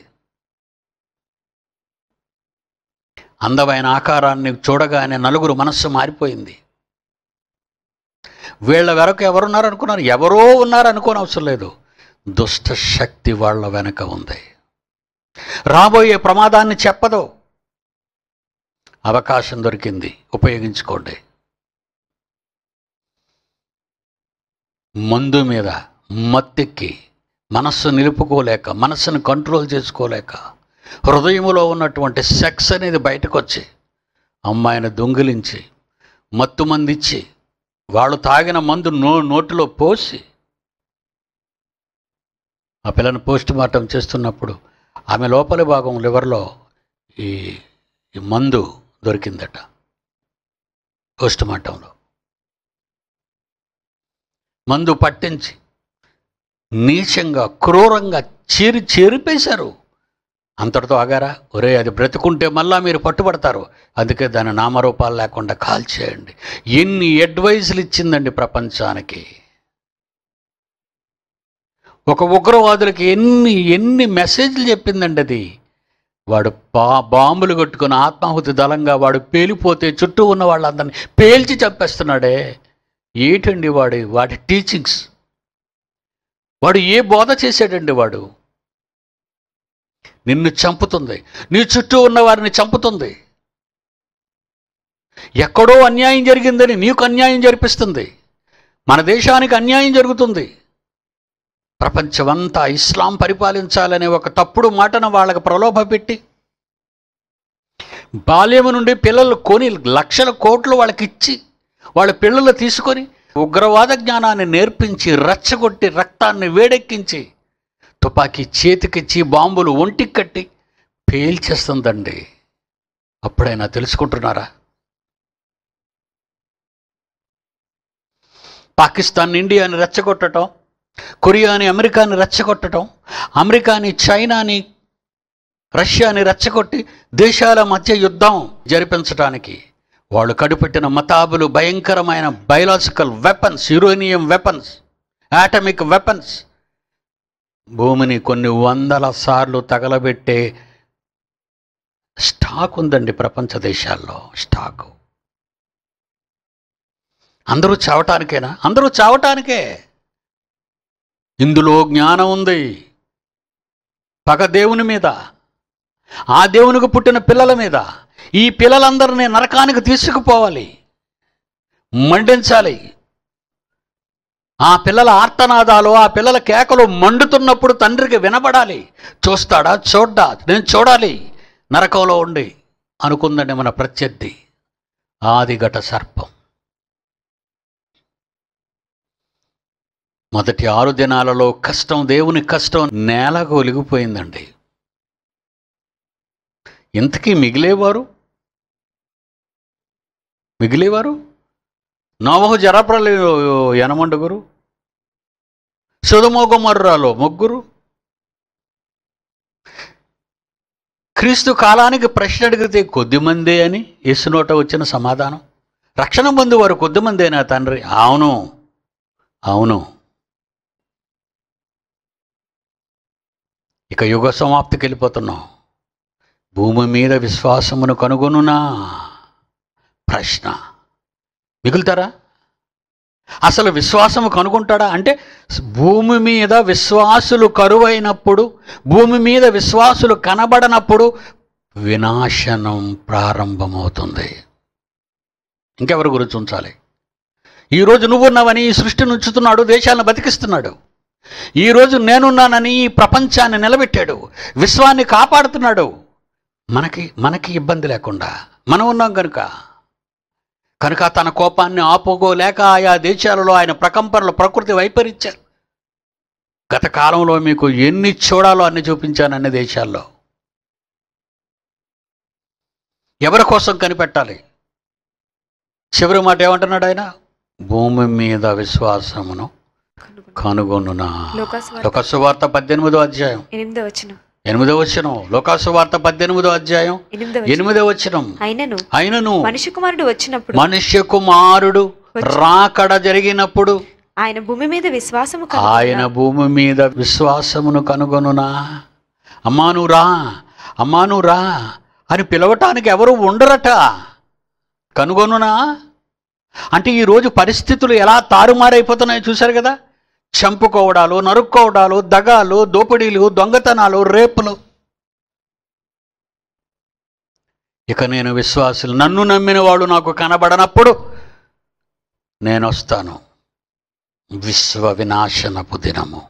[SPEAKER 1] అందమైన ఆకారాన్ని చూడగానే నలుగురు మనస్సు మారిపోయింది వీళ్ళ వెనకు ఎవరున్నారు అనుకున్నారు ఎవరో ఉన్నారు అవసరం లేదు దుష్ట శక్తి వాళ్ళ వెనక ఉంది రాబోయే ప్రమాదాన్ని చెప్పదు అవకాశం దొరికింది ఉపయోగించుకోండి మందు మీద మత్తెక్కి మనస్సు నిలుపుకోలేక మనస్సును కంట్రోల్ చేసుకోలేక హృదయంలో ఉన్నటువంటి సెక్స్ అనేది బయటకు వచ్చి అమ్మాయిని దొంగిలించి మత్తు మందిచ్చి వాళ్ళు తాగిన మందు నో నోటిలో పోసి ఆ పిల్లని పోస్ట్ మార్టం చేస్తున్నప్పుడు ఆమె లోపలి భాగం లివర్లో ఈ మందు దొరికిందట పోస్ట్ మార్టంలో మందు పట్టించి నీచంగా క్రూరంగా చీరి చేరిపేశారు అంతటితో ఆగారా ఒరే అది బ్రతుకుంటే మళ్ళా మీరు పట్టుబడతారు అందుకే దాని నామరూపాలు లేకుండా కాల్చేయండి ఎన్ని అడ్వైజులు ఇచ్చిందండి ప్రపంచానికి ఒక ఉగ్రవాదులకి ఎన్ని ఎన్ని మెసేజ్లు చెప్పిందండి అది వాడు బా బాంబులు కొట్టుకుని ఆత్మాహుతి దళంగా వాడు పేలిపోతే చుట్టూ ఉన్న వాళ్ళందరినీ పేల్చి చంపేస్తున్నాడే ఏటండి వాడు వాడి టీచింగ్స్ వాడు ఏ బోధ చేశాడండి వాడు నిన్ను చంపుతుంది నీ చుట్టూ ఉన్న వారిని చంపుతుంది ఎక్కడో అన్యాయం జరిగిందని నీకు అన్యాయం జరిపిస్తుంది మన దేశానికి అన్యాయం జరుగుతుంది ప్రపంచమంతా ఇస్లాం పరిపాలించాలనే ఒక తప్పుడు మాటను వాళ్ళకు ప్రలోభ పెట్టి బాల్యము నుండి పిల్లలు కొని లక్షల కోట్లు వాళ్ళకిచ్చి వాళ్ళ పిల్లలు తీసుకొని ఉగ్రవాద జ్ఞానాన్ని నేర్పించి రచ్చగొట్టి రక్తాన్ని వేడెక్కించి తుపాకీ చేతికిచ్చి బాంబులు ఒంటికి కట్టి పేల్చేస్తుందండి అప్పుడైనా తెలుసుకుంటున్నారా పాకిస్తాన్ ఇండియాని రెచ్చగొట్టడం కొరియాని అమెరికాని రచ్చగొట్టడం అమెరికాని చైనాని రష్యాని రచ్చగొట్టి దేశాల మధ్య యుద్ధం జరిపించడానికి వాళ్ళు కడుపెట్టిన మతాబులు భయంకరమైన biological weapons uranium weapons atomic weapons భూమిని కొన్ని వందల సార్లు తగలబెట్టే స్టాక్ ఉందండి ప్రపంచ దేశాల్లో స్టాక్ అందరూ చావటానికేనా అందరూ చావటానికే ఇందులో జ్ఞానం ఉంది పగ దేవుని మీద ఆ దేవునికి పుట్టిన పిల్లల మీద ఈ పిల్లలందరినీ నరకానికి తీసుకుపోవాలి మండించాలి ఆ పిల్లల ఆర్తనాదాలు ఆ పిల్లల కేకలు మండుతున్నప్పుడు తండ్రికి వినబడాలి చూస్తాడా చూడ్డా నేను చూడాలి నరకంలో ఉండి అనుకుందండి మన ప్రత్యర్థి ఆదిఘట సర్పం మొదటి ఆరు దినాలలో కష్టం దేవుని కష్టం నేలకు ఒలిగిపోయిందండి ఇంతకీ మిగిలేవారు మిగిలేవారు నోవహు జరపరలే యనమండుగురు సుధమోగమర్రాలో ముగ్గురు క్రీస్తు కాలానికి ప్రశ్న అడిగితే కొద్దిమందే అని నోట వచ్చిన సమాధానం రక్షణ పొందేవారు కొద్దిమందేనా తండ్రి అవును అవును ఇక యుగ సమాప్తికి వెళ్ళిపోతున్నాం భూమి మీద విశ్వాసమును కనుగొనునా ప్రశ్న మిగులుతారా అసలు విశ్వాసము కనుగొంటాడా అంటే భూమి మీద విశ్వాసులు కరువైనప్పుడు భూమి మీద విశ్వాసులు కనబడనప్పుడు వినాశనం ప్రారంభమవుతుంది ఇంకెవరు గురించి ఉంచాలి ఈరోజు నువ్వున్నావని ఈ సృష్టిని ఉంచుతున్నాడు దేశాలను బతికిస్తున్నాడు ఈరోజు నేనున్నానని ఈ ప్రపంచాన్ని నిలబెట్టాడు విశ్వాన్ని కాపాడుతున్నాడు మనకి మనకి ఇబ్బంది లేకుండా మనం ఉన్నాం కనుక కనుక తన కోపాన్ని ఆపుకోలేక ఆయా దేశాలలో ఆయన ప్రకంపనలు ప్రకృతి వైపరీత్యాలు గత కాలంలో మీకు ఎన్ని చూడాలో అన్ని చూపించాను అన్ని దేశాల్లో ఎవరి కోసం కనిపెట్టాలి చివరి మాట ఏమంటున్నాడు ఆయన భూమి మీద విశ్వాసమును కనుగొనునా లోకాసు వార్త పద్దెనిమిదో అధ్యాయం ఎనిమిదో వచ్చిన ఎనిమిదో వచనం లోకాసు వార్త పద్దెనిమిదో అధ్యాయం ఎనిమిదో వచ్చిన అయినను
[SPEAKER 2] మనిషి కుమారుడు వచ్చినప్పుడు
[SPEAKER 1] మనిషి కుమారుడు రాకడ జరిగినప్పుడు
[SPEAKER 2] ఆయన భూమి మీద విశ్వాసము ఆయన
[SPEAKER 1] భూమి మీద విశ్వాసమును కనుగొనునా అమ్మానురా అమ్మానురా అని పిలవటానికి ఎవరు ఉండరట కనుగొనునా అంటే ఈరోజు పరిస్థితులు ఎలా తారుమారైపోతున్నాయో చూశారు కదా చంపుకోవడాలు నరుక్కోవడాలు దగాలు దోపిడీలు దొంగతనాలు రేపులు ఇక నేను విశ్వాసులు నన్ను నమ్మిన వాడు నాకు కనబడనప్పుడు నేను వస్తాను విశ్వ వినాశనపు దినము